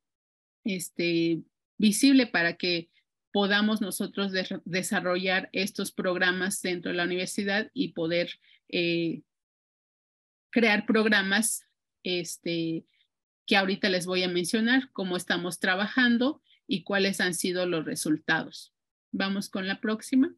este, visible para que podamos nosotros desarrollar estos programas dentro de la universidad y poder eh, crear programas este, que ahorita les voy a mencionar cómo estamos trabajando y cuáles han sido los resultados. Vamos con la próxima.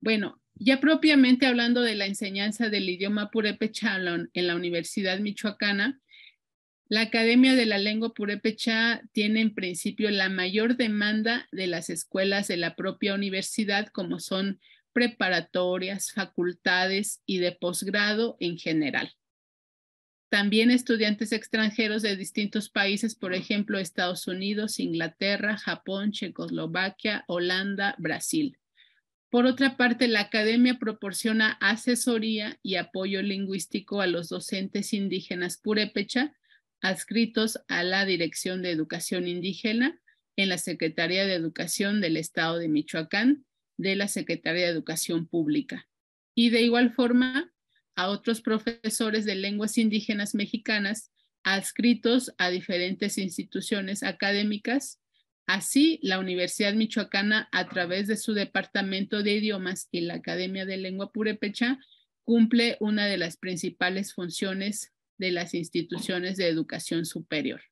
Bueno, ya propiamente hablando de la enseñanza del idioma purépecha en la Universidad Michoacana, la Academia de la Lengua Purépecha tiene en principio la mayor demanda de las escuelas de la propia universidad, como son preparatorias, facultades y de posgrado en general. También estudiantes extranjeros de distintos países, por ejemplo, Estados Unidos, Inglaterra, Japón, Checoslovaquia, Holanda, Brasil. Por otra parte, la academia proporciona asesoría y apoyo lingüístico a los docentes indígenas purépecha adscritos a la Dirección de Educación Indígena en la Secretaría de Educación del Estado de Michoacán de la Secretaría de Educación Pública. Y de igual forma, a otros profesores de lenguas indígenas mexicanas adscritos a diferentes instituciones académicas Así, la Universidad Michoacana, a través de su Departamento de Idiomas y la Academia de Lengua Purepecha, cumple una de las principales funciones de las instituciones de educación superior.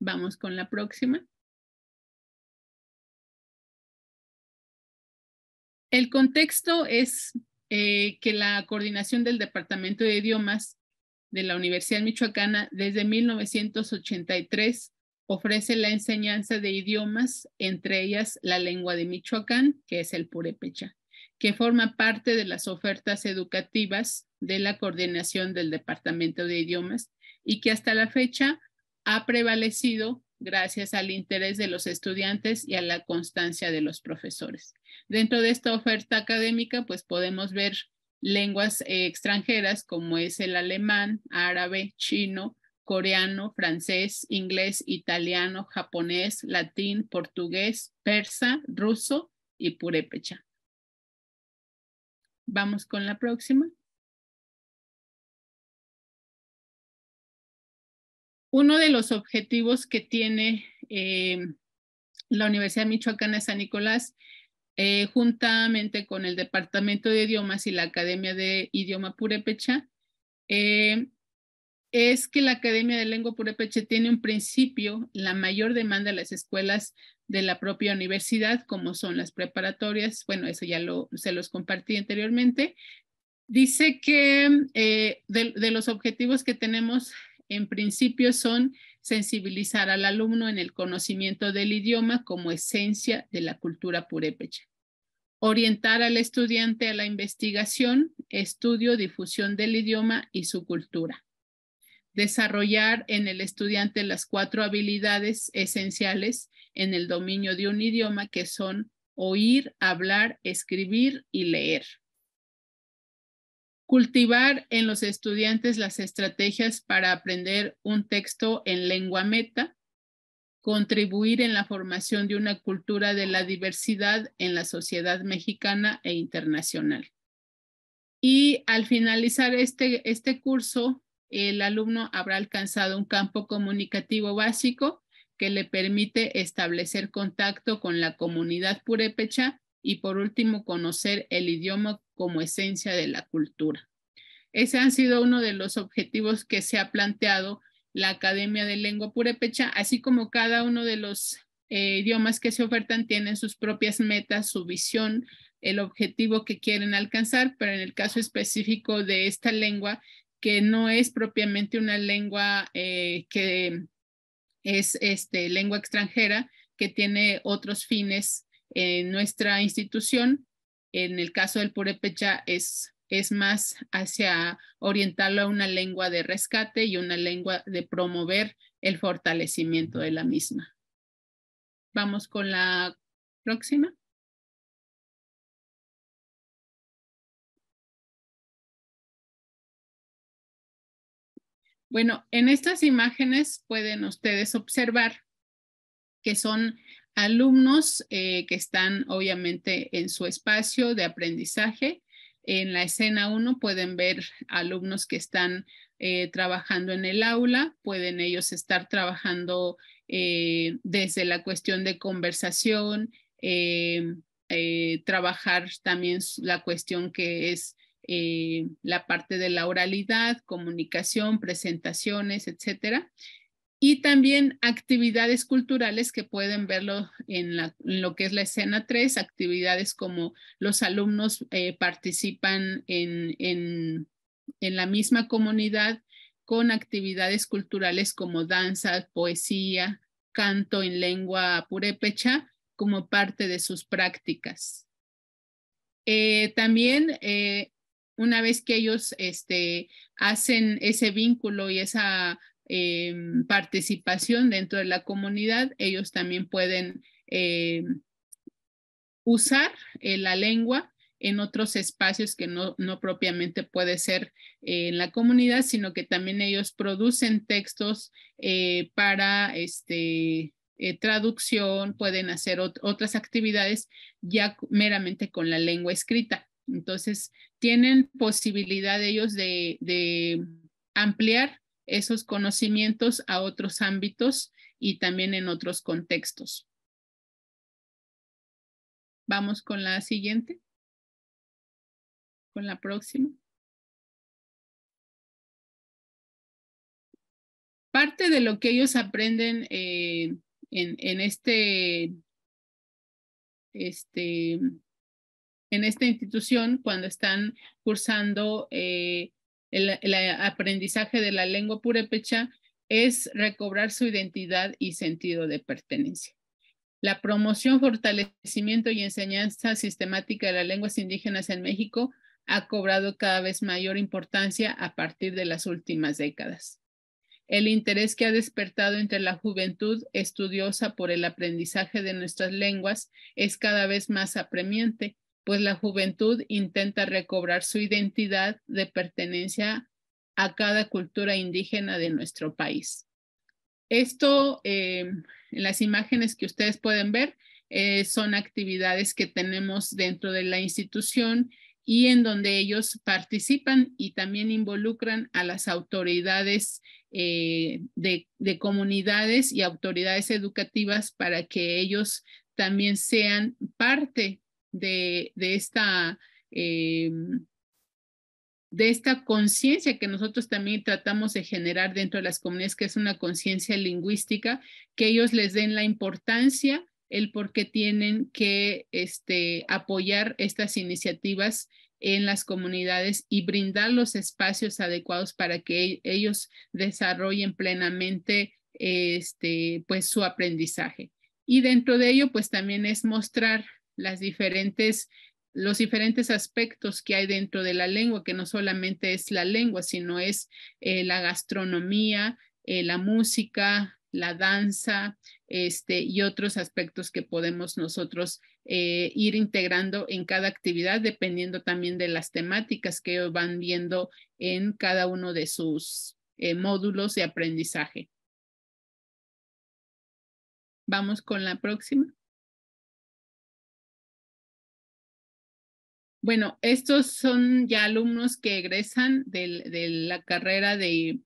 Vamos con la próxima. El contexto es eh, que la coordinación del Departamento de Idiomas de la Universidad Michoacana desde 1983 ofrece la enseñanza de idiomas, entre ellas la lengua de Michoacán, que es el purépecha, que forma parte de las ofertas educativas de la coordinación del Departamento de Idiomas y que hasta la fecha ha prevalecido gracias al interés de los estudiantes y a la constancia de los profesores. Dentro de esta oferta académica, pues podemos ver lenguas eh, extranjeras como es el alemán, árabe, chino, coreano, francés, inglés, italiano, japonés, latín, portugués, persa, ruso y purépecha. Vamos con la próxima. Uno de los objetivos que tiene eh, la Universidad Michoacana de San Nicolás, eh, juntamente con el Departamento de Idiomas y la Academia de Idioma Purépecha, eh, es que la Academia de Lengua Purépecha tiene un principio, la mayor demanda de las escuelas de la propia universidad, como son las preparatorias, bueno, eso ya lo, se los compartí anteriormente. Dice que eh, de, de los objetivos que tenemos en principio son sensibilizar al alumno en el conocimiento del idioma como esencia de la cultura purépecha. Orientar al estudiante a la investigación, estudio, difusión del idioma y su cultura desarrollar en el estudiante las cuatro habilidades esenciales en el dominio de un idioma que son oír, hablar, escribir y leer. Cultivar en los estudiantes las estrategias para aprender un texto en lengua meta, contribuir en la formación de una cultura de la diversidad en la sociedad mexicana e internacional. Y al finalizar este, este curso, el alumno habrá alcanzado un campo comunicativo básico que le permite establecer contacto con la comunidad purépecha y por último conocer el idioma como esencia de la cultura. Ese ha sido uno de los objetivos que se ha planteado la Academia de Lengua Purépecha, así como cada uno de los eh, idiomas que se ofertan tienen sus propias metas, su visión, el objetivo que quieren alcanzar, pero en el caso específico de esta lengua que no es propiamente una lengua eh, que es este, lengua extranjera, que tiene otros fines en nuestra institución. En el caso del purépecha es, es más hacia orientarlo a una lengua de rescate y una lengua de promover el fortalecimiento de la misma. Vamos con la próxima. Bueno, en estas imágenes pueden ustedes observar que son alumnos eh, que están obviamente en su espacio de aprendizaje. En la escena 1 pueden ver alumnos que están eh, trabajando en el aula, pueden ellos estar trabajando eh, desde la cuestión de conversación, trabajar también la cuestión que es eh, la parte de la oralidad, comunicación, presentaciones, etcétera. Y también actividades culturales que pueden verlo en, lo que es la escena 3, actividades como los alumnos eh, participan en, en, la misma comunidad con actividades culturales como danza, poesía, canto en lengua purépecha como parte de sus prácticas. Eh, también una vez que ellos este, hacen ese vínculo y esa em, participación dentro de la comunidad, ellos también pueden em, usar eh, la lengua en otros espacios que no, no propiamente puede ser eh, en la comunidad, sino que también ellos producen textos eh, para este, traducción, pueden hacer otras actividades ya meramente con la lengua escrita. Entonces, tienen posibilidad ellos de, ampliar esos conocimientos a otros ámbitos y también en otros contextos. Vamos con la siguiente, con la próxima. Parte de lo que ellos aprenden eh, en, en este, este en esta institución cuando están cursando eh, el, aprendizaje de la lengua purépecha es recobrar su identidad y sentido de pertenencia. La promoción, fortalecimiento y enseñanza sistemática de las lenguas indígenas en México ha cobrado cada vez mayor importancia a partir de las últimas décadas. El interés que ha despertado entre la juventud estudiosa por el aprendizaje de nuestras lenguas es cada vez más apremiante pues la juventud intenta recobrar su identidad de pertenencia a cada cultura indígena de nuestro país. Esto, eh, en las imágenes que ustedes pueden ver, eh, son actividades que tenemos dentro de la institución y en donde ellos participan y también involucran a las autoridades eh, de, comunidades y autoridades educativas para que ellos también sean parte de, esta... Em, esta conciencia que nosotros también tratamos de generar dentro de las comunidades, que es una conciencia lingüística, que ellos les den la importancia, el por qué tienen que este, apoyar estas iniciativas en las comunidades y brindar los espacios adecuados para que e-, ellos desarrollen plenamente este, pues, su aprendizaje. Y dentro de ello, pues también es mostrar los diferentes aspectos que hay dentro de la lengua, que no solamente es la lengua, sino es eh, la gastronomía, eh, la música, la danza, este, y otros aspectos que podemos nosotros eh, ir integrando en cada actividad, dependiendo también de las temáticas que van viendo en cada uno de sus módulos de aprendizaje. Vamos con la próxima. Bueno, estos son ya alumnos que egresan de la carrera de,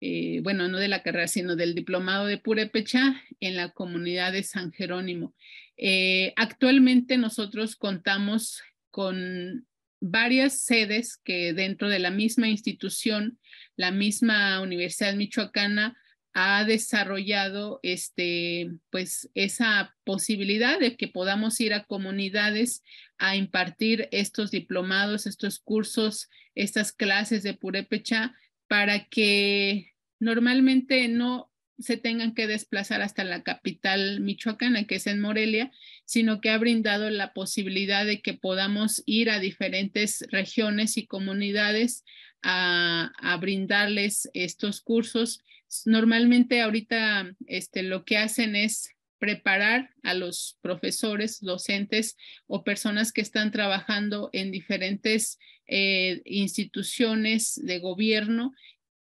eh, bueno, no de la carrera, sino del diplomado de Purepecha en la comunidad de San Jerónimo. Eh, actualmente nosotros contamos con varias sedes que dentro de la misma institución, la misma Universidad Michoacana, ha desarrollado este, pues, esa posibilidad de que podamos ir a comunidades a impartir estos diplomados, estos cursos, estas clases de Purepecha, para que normalmente no se tengan que desplazar hasta la capital michoacana, que es en Morelia, sino que ha brindado la posibilidad de que podamos ir a diferentes regiones y comunidades a brindarles estos cursos Normalmente ahorita este, lo que hacen es preparar a los profesores, docentes o personas que están trabajando en diferentes eh, instituciones de gobierno.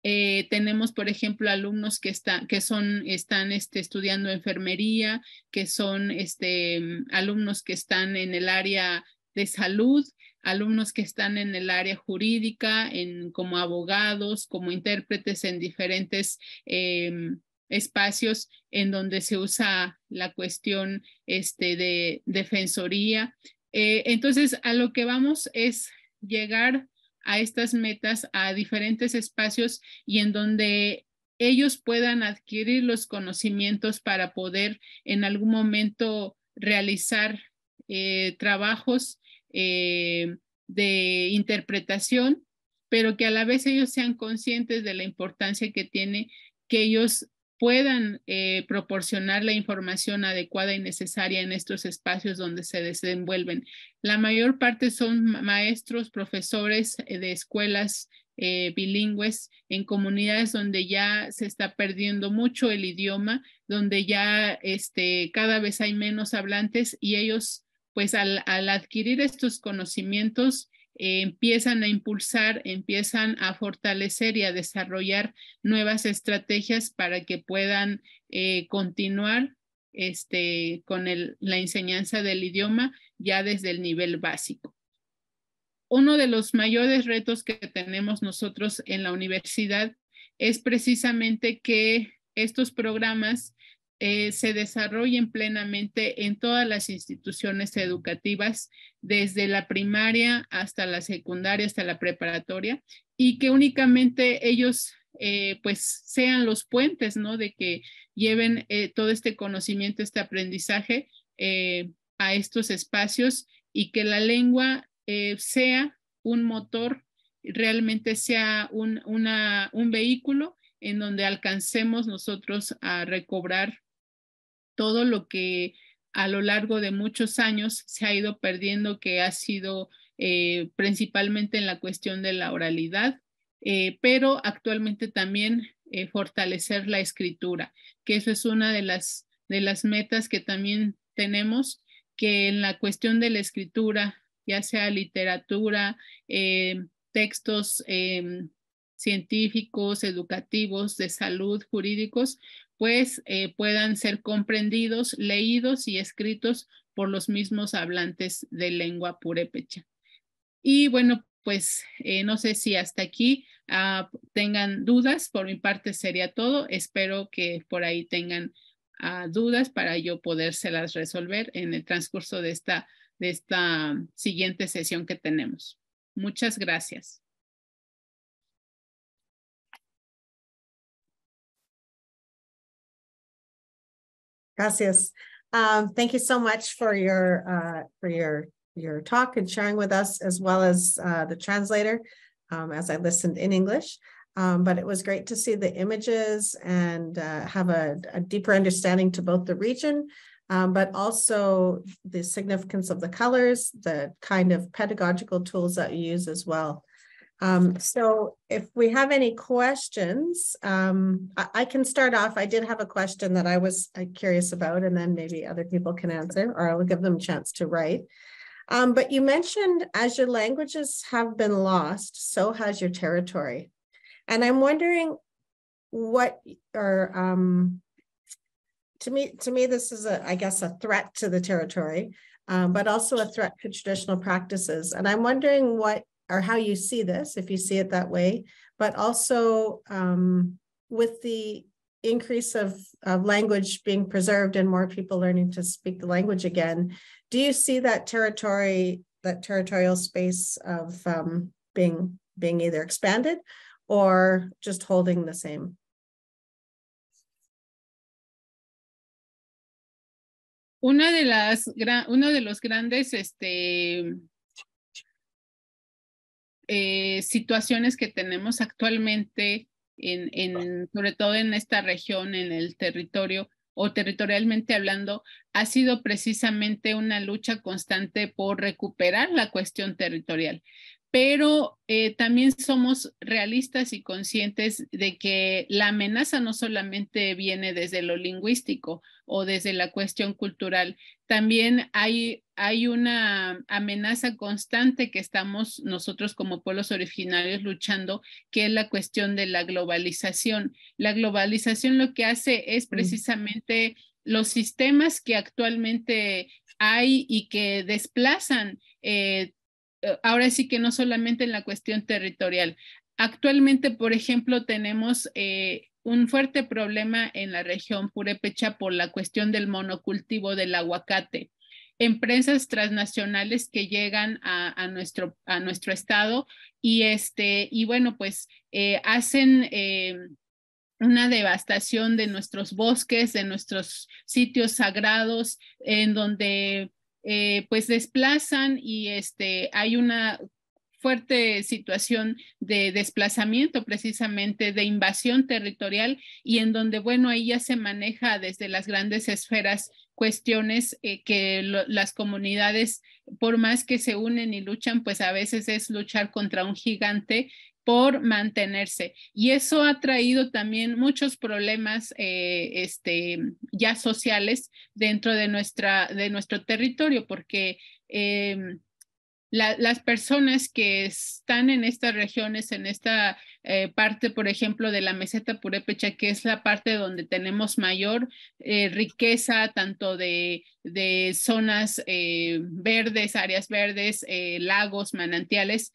Eh, tenemos, por ejemplo, alumnos que, están que son, están este, estudiando enfermería, que son este, alumnos que están en el área de salud, alumnos que están en el área jurídica, en, como abogados, como intérpretes en diferentes em, espacios en donde se usa la cuestión este, de defensoría. Eh, entonces, a lo que vamos es llegar a estas metas, a diferentes espacios y en donde ellos puedan adquirir los conocimientos para poder en algún momento realizar eh, trabajos eh, de interpretación, pero que a la vez ellos sean conscientes de la importancia que tiene que ellos puedan eh, proporcionar la información adecuada y necesaria en estos espacios donde se desenvuelven. La mayor parte son maestros, profesores eh, de escuelas bilingües en comunidades donde ya se está perdiendo mucho el idioma, donde ya este, cada vez hay menos hablantes y ellos pues al, adquirir estos conocimientos, eh, empiezan a impulsar, empiezan a fortalecer y a desarrollar nuevas estrategias para que puedan eh, continuar este, con la enseñanza del idioma ya desde el nivel básico. Uno de los mayores retos que tenemos nosotros en la universidad es precisamente que estos programas eh, se desarrollen plenamente en todas las instituciones educativas, desde la primaria hasta la secundaria, hasta la preparatoria, y que únicamente ellos eh, pues sean los puentes, ¿no? De que lleven eh, todo este conocimiento, este aprendizaje a estos espacios y que la lengua sea un motor, realmente sea un vehículo en donde alcancemos nosotros a recobrar todo lo que a lo largo de muchos años se ha ido perdiendo, que ha sido eh, principalmente en la cuestión de la oralidad, eh, pero actualmente también eh, fortalecer la escritura, que eso es una de las, de las metas que también tenemos, que en la cuestión de la escritura, ya sea literatura, textos científicos, educativos, de salud, jurídicos, pues, eh, puedan ser comprendidos, leídos y escritos por los mismos hablantes de lengua purépecha. Y bueno, pues eh, no sé si hasta aquí ah, tengan dudas, por mi parte sería todo. Espero que por ahí tengan ah, dudas para yo podérselas resolver en el transcurso de esta, de esta siguiente sesión que tenemos. Muchas gracias. Gracias. Um, thank you so much for your uh, for your your talk and sharing with us, as well as uh, the translator, um, as I listened in English. Um, but it was great to see the images and uh, have a, a, deeper understanding to both the region, um, but also the significance of the colors, the kind of pedagogical tools that you use as well. Um, so if we have any questions, um, I, I, can start off. I did have a question that I was uh, curious about, and then maybe other people can answer, or I'll give them a chance to write. Um, but you mentioned as your languages have been lost, so has your territory. And I'm wondering what, or um, to me, to me, this is a, I guess, a threat to the territory, um, but also a threat to traditional practices. And I'm wondering what or how you see this, if you see it that way, but also um, with the increase of, of language being preserved and more people learning to speak the language again, do you see that territory, that territorial space of um, being being either expanded or just holding the same? Una de las, gran, uno de los grandes este, Eh, situaciones que tenemos actualmente, sobre todo en esta región, en el territorio o territorialmente hablando, ha sido precisamente una lucha constante por recuperar la cuestión territorial pero eh, también somos realistas y conscientes de que la amenaza no solamente viene desde lo lingüístico o desde la cuestión cultural, también hay, hay una amenaza constante que estamos nosotros como pueblos originarios luchando, que es la cuestión de la globalización. La globalización lo que hace es mm. precisamente los sistemas que actualmente hay y que desplazan eh, eh, ahora sí que no solamente en la cuestión territorial. Actualmente, por ejemplo, tenemos eh, un fuerte problema en la región purépecha por la cuestión del monocultivo del aguacate. Empresas transnacionales que llegan a, nuestro, a nuestro estado y, este, y bueno, pues eh, hacen... una devastación de nuestros bosques, de nuestros sitios sagrados, en donde eh, pues desplazan y este, hay una fuerte situación de desplazamiento precisamente, de invasión territorial y en donde, bueno, ahí ya se maneja desde las grandes esferas cuestiones eh, que las comunidades, por más que se unen y luchan, pues a veces es luchar contra un gigante por mantenerse. Y eso ha traído también muchos problemas eh, este, ya sociales dentro de, nuestra, de nuestro territorio, porque em, las personas que están en estas regiones, en esta eh, parte, por ejemplo, de la meseta purépecha, que es la parte donde tenemos mayor eh, riqueza, tanto de, zonas verdes, áreas verdes, lagos, manantiales,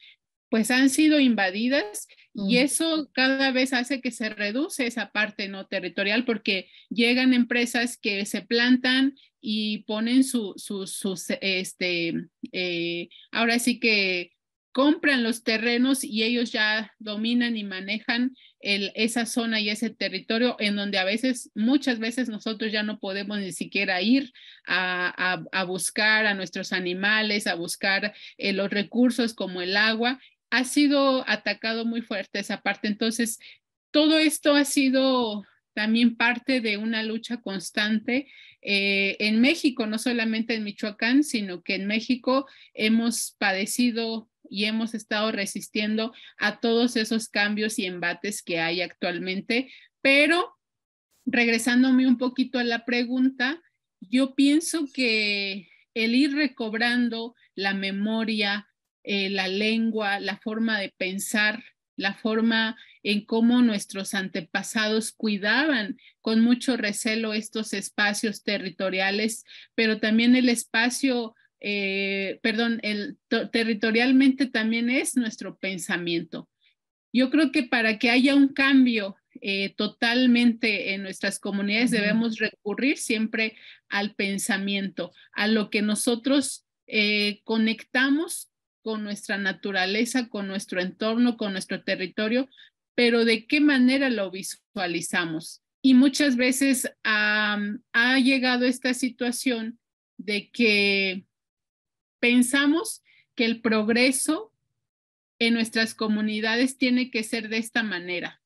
pues han sido invadidas y mm. eso cada vez hace que se reduce esa parte no territorial porque llegan empresas que se plantan y ponen su, sus, este, eh, ahora sí que compran los terrenos y ellos ya dominan y manejan el, esa zona y ese territorio en donde a veces, muchas veces nosotros ya no podemos ni siquiera ir a, buscar a nuestros animales, a buscar eh, los recursos como el agua ha sido atacado muy fuerte esa parte. Entonces, todo esto ha sido también parte de una lucha constante eh, en México, no solamente en Michoacán, sino que en México hemos padecido y hemos estado resistiendo a todos esos cambios y embates que hay actualmente. Pero regresándome un poquito a la pregunta, yo pienso que el ir recobrando la memoria, eh, la lengua, la forma de pensar, la forma en cómo nuestros antepasados cuidaban con mucho recelo estos espacios territoriales, pero también el espacio, eh, perdón, territorialmente también es nuestro pensamiento. Yo creo que para que haya un cambio eh, totalmente en nuestras comunidades debemos recurrir siempre al pensamiento, a lo que nosotros conectamos con nuestra naturaleza, con nuestro entorno, con nuestro territorio, pero de qué manera lo visualizamos. Y muchas veces ha llegado esta situación de que pensamos que el progreso en nuestras comunidades tiene que ser de esta manera.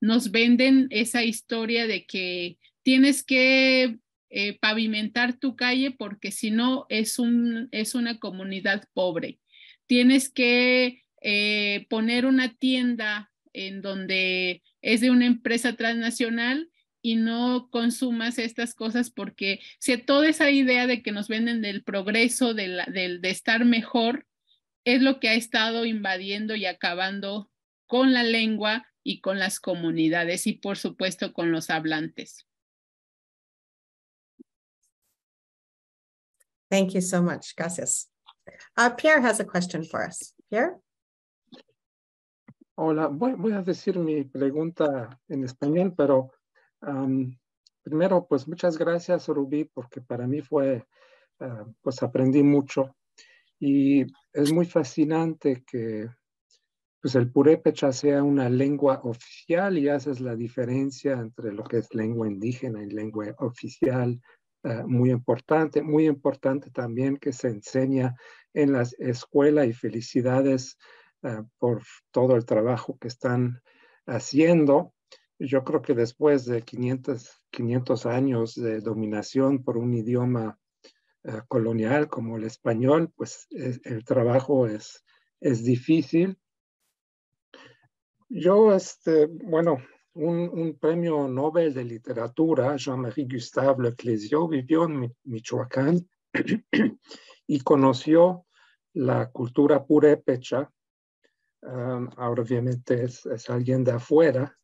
Nos venden esa historia de que tienes que eh, pavimentar tu calle porque si no es, un, es una comunidad pobre tienes que eh, poner una tienda en donde es de una empresa transnacional y no consumas estas cosas porque si toda esa idea de que nos venden del progreso, de, de estar mejor, es lo que ha estado invadiendo y acabando con la lengua y con las comunidades y por supuesto con los hablantes. Thank you so much. Gracias. Uh, Pierre has a question for us. Pierre? Hola, voy, a decir mi pregunta en español, pero um, primero, pues muchas gracias, Rubí, porque para mí fue, uh, pues aprendí mucho y es muy fascinante que pues el purépecha sea una lengua oficial y haces la diferencia entre lo que es lengua indígena y lengua oficial, Ah, muy importante. Muy importante también que se enseña en las escuela, y felicidades ah, por todo el trabajo que están haciendo. Yo creo que después de 500, 500 años de dominación por un idioma ah, colonial como el español, pues eh, el trabajo es, es difícil. Yo, este, bueno, un, premio Nobel de literatura, Jean-Marie Gustave Le vivió en Michoacán y conoció la cultura purépecha. Um, ahora obviamente es, alguien de afuera,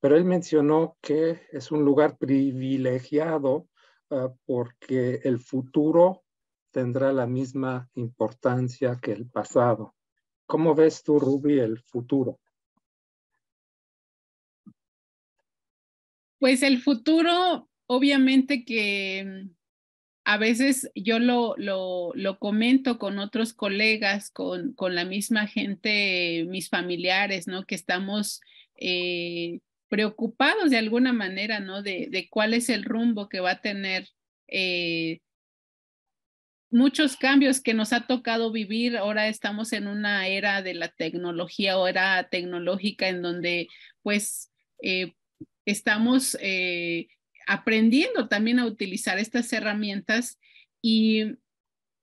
pero él mencionó que es un lugar privilegiado ah, porque el futuro tendrá la misma importancia que el pasado. ¿Cómo ves tú, Ruby, el futuro? Pues el futuro, obviamente que mm, a veces yo lo, lo, lo comento con otros colegas, con, con, la misma gente, mis familiares, ¿no? Que estamos eh, preocupados de alguna manera, ¿no? De, de, cuál es el rumbo que va a tener. Eh, muchos cambios que nos ha tocado vivir. Ahora estamos en una era de la tecnología era tecnológica en donde pues eh, estamos eh, aprendiendo también a utilizar estas herramientas y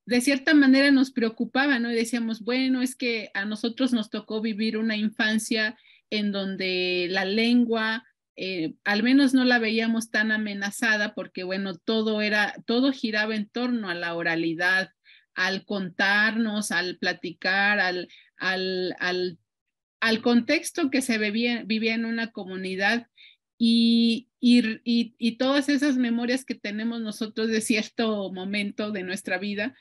de cierta manera nos preocupaba, ¿no? Y decíamos, bueno, es que a nosotros nos tocó vivir una infancia en donde la lengua, eh, al menos no la veíamos tan amenazada porque, bueno, todo era, todo giraba en torno a la oralidad, al contarnos, al platicar, al, al, al, contexto que se vivía en una comunidad y, y, todas esas memorias que tenemos nosotros de cierto momento de nuestra vida.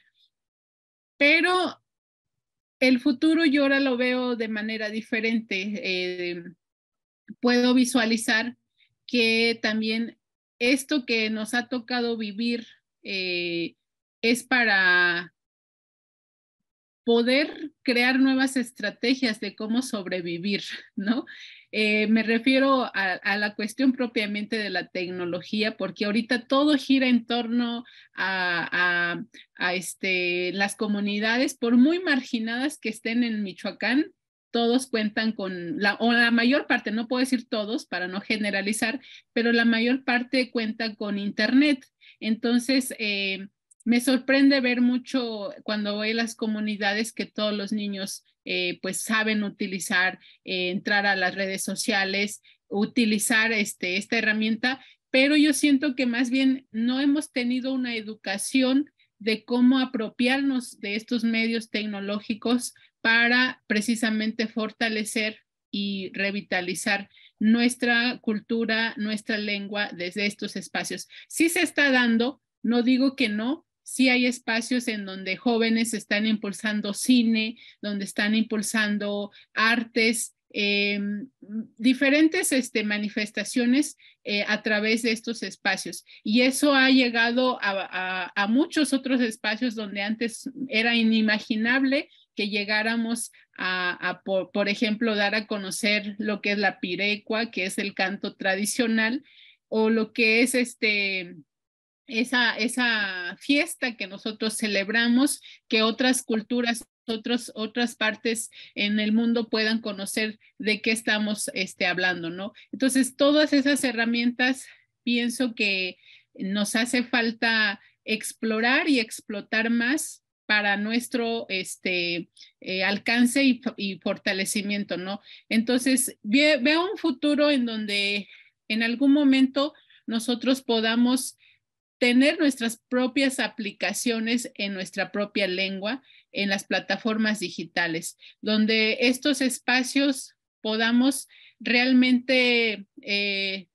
Pero el futuro yo ahora lo veo de manera diferente. Eh, puedo visualizar que también esto que nos ha tocado vivir eh, es para poder crear nuevas estrategias de cómo sobrevivir, ¿no? Eh, me refiero a, la cuestión propiamente de la tecnología, porque ahorita todo gira en torno a, este, las comunidades, por muy marginadas que estén en Michoacán, todos cuentan con, la, o la mayor parte, no puedo decir todos para no generalizar, pero la mayor parte cuenta con Internet. Entonces, eh, me sorprende ver mucho cuando voy a las comunidades que todos los niños eh, pues saben utilizar, eh, entrar a las redes sociales, utilizar este, esta herramienta, pero yo siento que más bien no hemos tenido una educación de cómo apropiarnos de estos medios tecnológicos para precisamente fortalecer y revitalizar nuestra cultura, nuestra lengua desde estos espacios. Sí se está dando, no digo que no, sí hay espacios en donde jóvenes están impulsando cine, donde están impulsando artes, eh, diferentes este, manifestaciones eh, a través de estos espacios. Y eso ha llegado a, muchos otros espacios donde antes era inimaginable que llegáramos a, por, por, ejemplo, dar a conocer lo que es la pirecua, que es el canto tradicional, o lo que es este esa, esa fiesta que nosotros celebramos, que otras culturas, otros, otras partes en el mundo puedan conocer de qué estamos este, hablando, ¿no? Entonces, todas esas herramientas pienso que nos hace falta explorar y explotar más para nuestro este, eh, alcance y, fortalecimiento, ¿no? Entonces, veo un futuro en donde en algún momento nosotros podamos tener nuestras propias aplicaciones en nuestra propia lengua, en las plataformas digitales, donde estos espacios podamos realmente eh,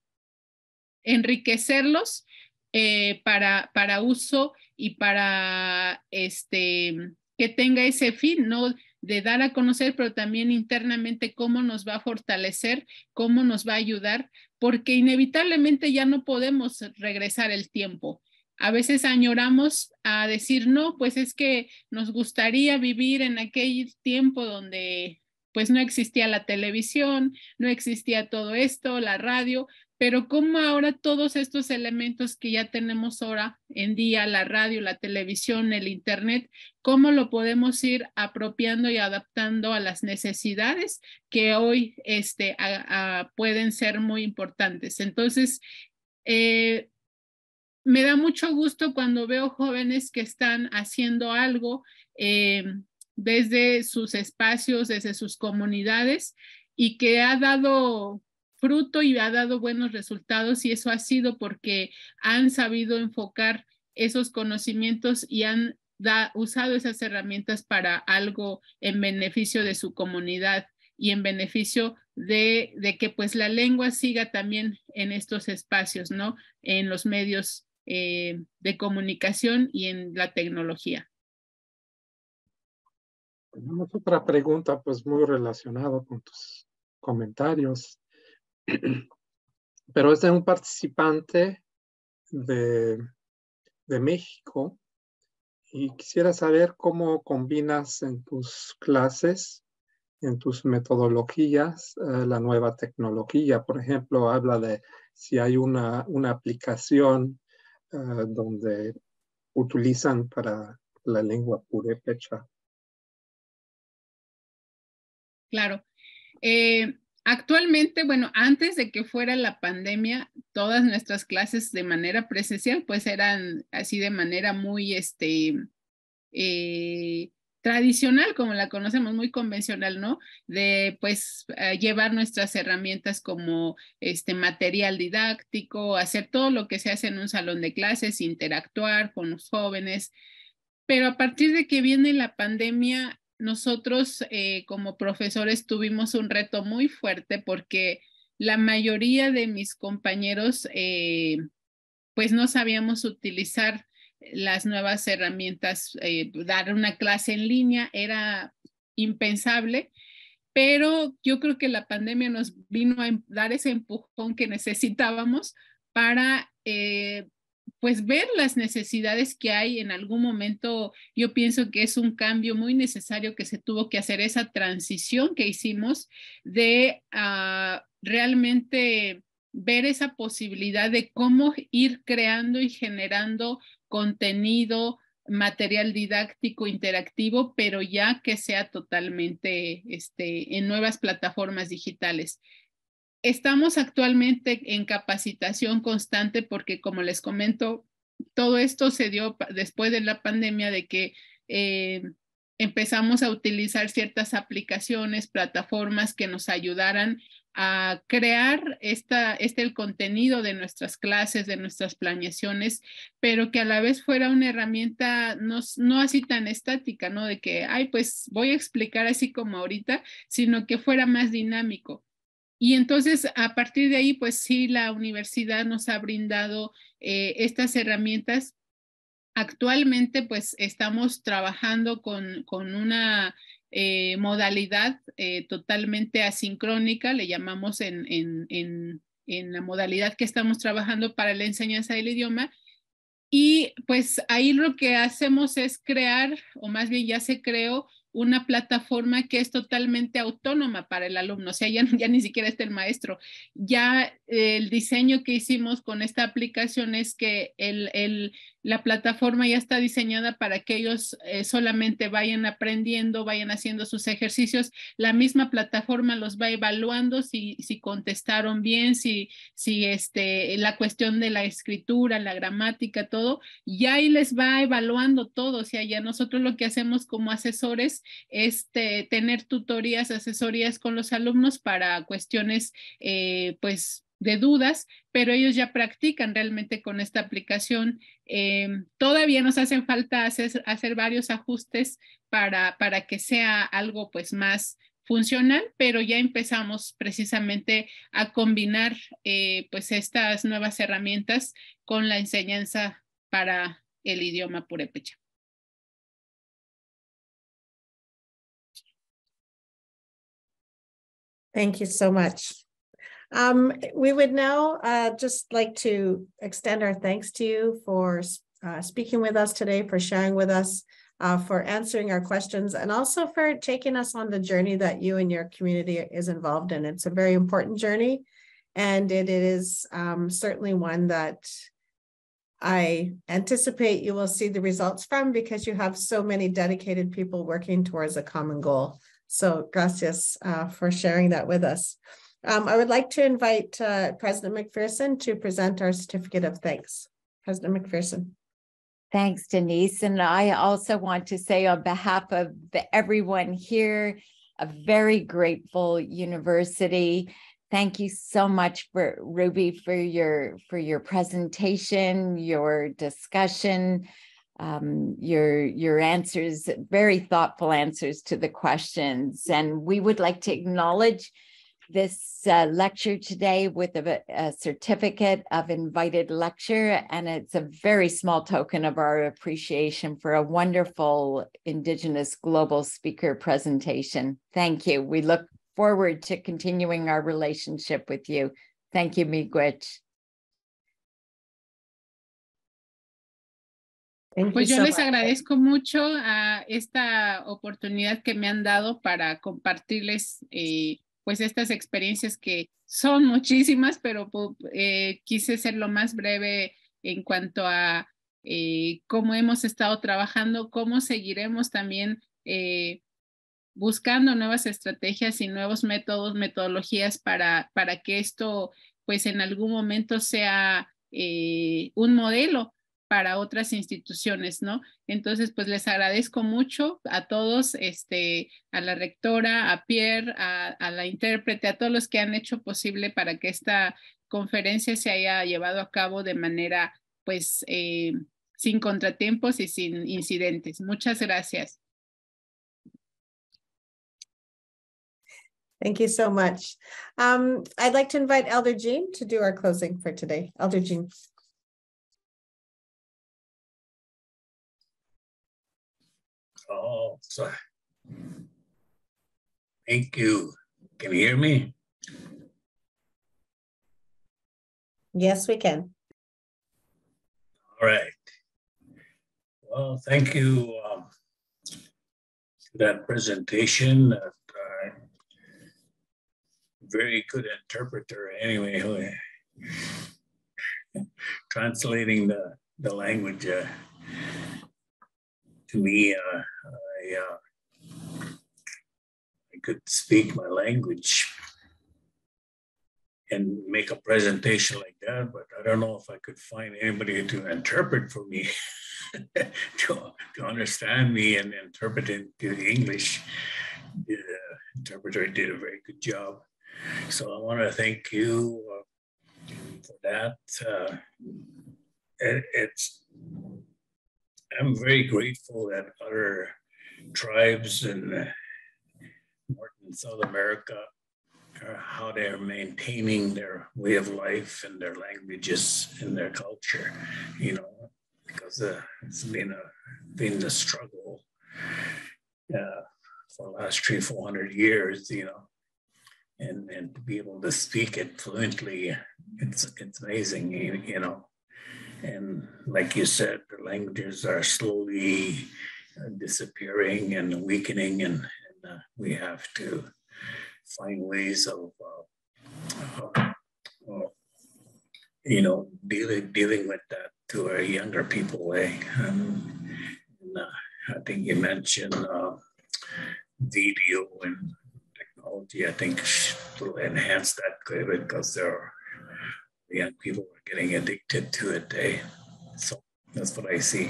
enriquecerlos eh, para, para uso y para este, que tenga ese fin, ¿no? de dar a conocer, pero también internamente cómo nos va a fortalecer, cómo nos va a ayudar porque inevitablemente ya no podemos regresar el tiempo. A veces añoramos a decir, no, pues es que nos gustaría vivir en aquel tiempo donde pues no existía la televisión, no existía todo esto, la radio, pero cómo ahora todos estos elementos que ya tenemos ahora en día, la radio, la televisión, el Internet, cómo lo podemos ir apropiando y adaptando a las necesidades que hoy este, pueden ser muy importantes. Entonces, eh, me da mucho gusto cuando veo jóvenes que están haciendo algo eh, desde sus espacios, desde sus comunidades y que ha dado fruto y ha dado buenos resultados y eso ha sido porque han sabido enfocar esos conocimientos y han usado esas herramientas para algo en beneficio de su comunidad y en beneficio de, que pues la lengua siga también en estos espacios, ¿no? En los medios eh, de comunicación y en la tecnología. Tenemos otra pregunta pues muy relacionada con tus comentarios pero es un participante de, México y quisiera saber cómo combinas en tus clases, en tus metodologías, eh, la nueva tecnología. Por ejemplo, habla de si hay una, aplicación eh, donde utilizan para la lengua purépecha. Claro. Eh, Actualmente, bueno, antes de que fuera la pandemia, todas nuestras clases de manera presencial, pues eran así de manera muy, este, eh, tradicional, como la conocemos, muy convencional, ¿no? De pues eh, llevar nuestras herramientas como este material didáctico, hacer todo lo que se hace en un salón de clases, interactuar con los jóvenes. Pero a partir de que viene la pandemia, nosotros eh, como profesores tuvimos un reto muy fuerte porque la mayoría de mis compañeros eh, pues no sabíamos utilizar las nuevas herramientas, eh, dar una clase en línea era impensable, pero yo creo que la pandemia nos vino a em, dar ese empujón que necesitábamos para pues ver las necesidades que hay en algún momento, yo pienso que es un cambio muy necesario que se tuvo que hacer, esa transición que hicimos de ah, realmente ver esa posibilidad de cómo ir creando y generando contenido, material didáctico interactivo, pero ya que sea totalmente este, en nuevas plataformas digitales. Estamos actualmente en capacitación constante porque, como les comento, todo esto se dio después de la pandemia de que eh, empezamos a utilizar ciertas aplicaciones, plataformas que nos ayudaran a crear este el contenido de nuestras clases, de nuestras planeaciones, pero que a la vez fuera una herramienta no, no así tan estática, ¿no? De que, ay, pues voy a explicar así como ahorita, sino que fuera más dinámico. Y entonces, a partir de ahí, pues sí, la universidad nos ha brindado eh, estas herramientas. Actualmente, pues estamos trabajando con, una eh, modalidad eh, totalmente asincrónica, le llamamos en, en, la modalidad que estamos trabajando para la enseñanza del idioma. Y pues ahí lo que hacemos es crear, o más bien ya se creó, una plataforma que es totalmente autónoma para el alumno, o sea, ya, ya ni siquiera está el maestro. Ya eh, el diseño que hicimos con esta aplicación es que el, el la plataforma ya está diseñada para que ellos eh, solamente vayan aprendiendo, vayan haciendo sus ejercicios. La misma plataforma los va evaluando si, si contestaron bien, si, si este, la cuestión de la escritura, la gramática, todo, y ahí les va evaluando todo. O sea, ya nosotros lo que hacemos como asesores es tener tutorías, asesorías con los alumnos para cuestiones, eh, pues, de dudas, pero ellos ya practican realmente con esta aplicación. Em, todavía nos hacen falta hacer, varios ajustes para, para, que sea algo pues más funcional, pero ya empezamos precisamente a combinar eh, pues estas nuevas herramientas con la enseñanza para el idioma purépecha. Thank you so much. Um, we would now uh, just like to extend our thanks to you for uh, speaking with us today, for sharing with us, uh, for answering our questions, and also for taking us on the journey that you and your community is involved in. It's a very important journey, and it is um, certainly one that I anticipate you will see the results from because you have so many dedicated people working towards a common goal. So, gracias uh, for sharing that with us. Um, I would like to invite uh, President McPherson to present our certificate of thanks. President McPherson. Thanks, Denise. And I also want to say, on behalf of the, everyone here, a very grateful university. Thank you so much for Ruby for your for your presentation, your discussion, um, your your answers, very thoughtful answers to the questions. And we would like to acknowledge this uh, lecture today with a, a, certificate of invited lecture, and it's a very small token of our appreciation for a wonderful Indigenous global speaker presentation. Thank you. We look forward to continuing our relationship with you. Thank you, Miigwech. Pues yo les agradezco mucho a ah, esta oportunidad que me han dado para compartirles eh, pues estas experiencias que son muchísimas, pero eh, quise ser lo más breve en cuanto a eh, cómo hemos estado trabajando, cómo seguiremos también eh, buscando nuevas estrategias y nuevos métodos, metodologías para, para que esto pues en algún momento sea un modelo para otras instituciones, ¿no? Entonces, pues les agradezco mucho a todos, este, a la rectora, a Pierre, a, la intérprete, a todos los que han hecho posible para que esta conferencia se haya llevado a cabo de manera, pues, eh, sin contratiempos y sin incidentes. Muchas gracias. Thank you so much. Um, I'd like to invite Elder Jean to do our closing for today. Elder Jean. Oh, sorry. Thank you. Can you hear me? Yes, we can. All right. Well, thank you um, for that presentation. Uh, very good interpreter, anyway, translating the, the language. Uh, to me, uh, I, uh, I could speak my language and make a presentation like that, but I don't know if I could find anybody to interpret for me, to, to understand me and interpret into English. The interpreter did a very good job. So I want to thank you uh, for that. Uh, it, it's I'm very grateful that other tribes in uh, North and South America are how they're maintaining their way of life and their languages and their culture, you know, because uh, it's been a been a struggle uh, for the last three four hundred years, you know, and and to be able to speak it fluently, it's it's amazing, you, you know and like you said, the languages are slowly uh, disappearing and weakening, and, and uh, we have to find ways of, uh, of, you know, dealing dealing with that to our younger people. Eh? Um, and, uh, I think you mentioned um, video and technology. I think will enhance that because there again, people are getting addicted to it. Eh? So that's what I see.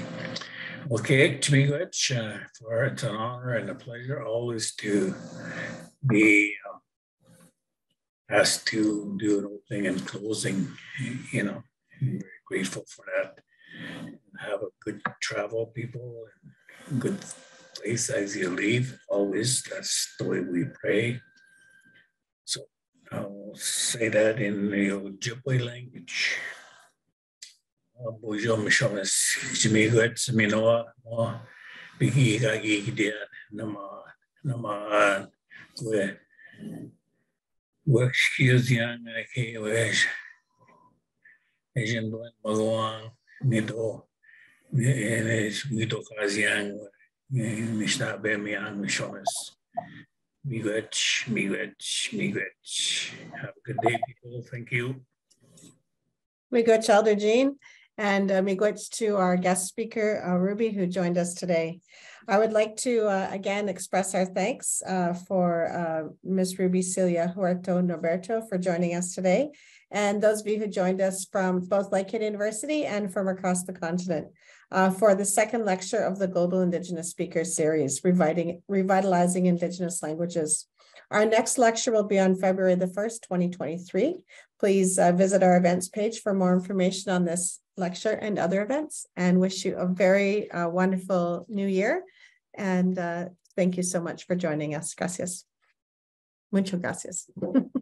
Okay, Chmiglich, uh, for it's an honor and a pleasure always to be uh, asked to do an opening and closing. You know, I'm very grateful for that. Have a good travel, people, and good place as you leave. Always, that's the way we pray. I'll say that in the Ojibwe language. Bojo Mishonis, Jimiguet, Minoa, Biggie Gagi, dear Nama, Nama, where works Hughes Young, Aki, Wesh, Asian Blend, Magawang, Nido, Nido Kaziang, Mishnabe Miigwech, miigwech, miigwech. Have a good day, people. Thank you. Miigwech, Elder Jean, and uh, miigwech to our guest speaker, uh, Ruby, who joined us today. I would like to uh, again express our thanks uh, for uh, Ms. Ruby Celia Huerto Noberto for joining us today, and those of you who joined us from both Lakehead University and from across the continent uh, for the second lecture of the Global Indigenous Speakers Series, Revitalizing Indigenous Languages. Our next lecture will be on February the 1st, 2023. Please uh, visit our events page for more information on this lecture and other events and wish you a very uh, wonderful new year. And uh, thank you so much for joining us. Gracias. Muchas gracias.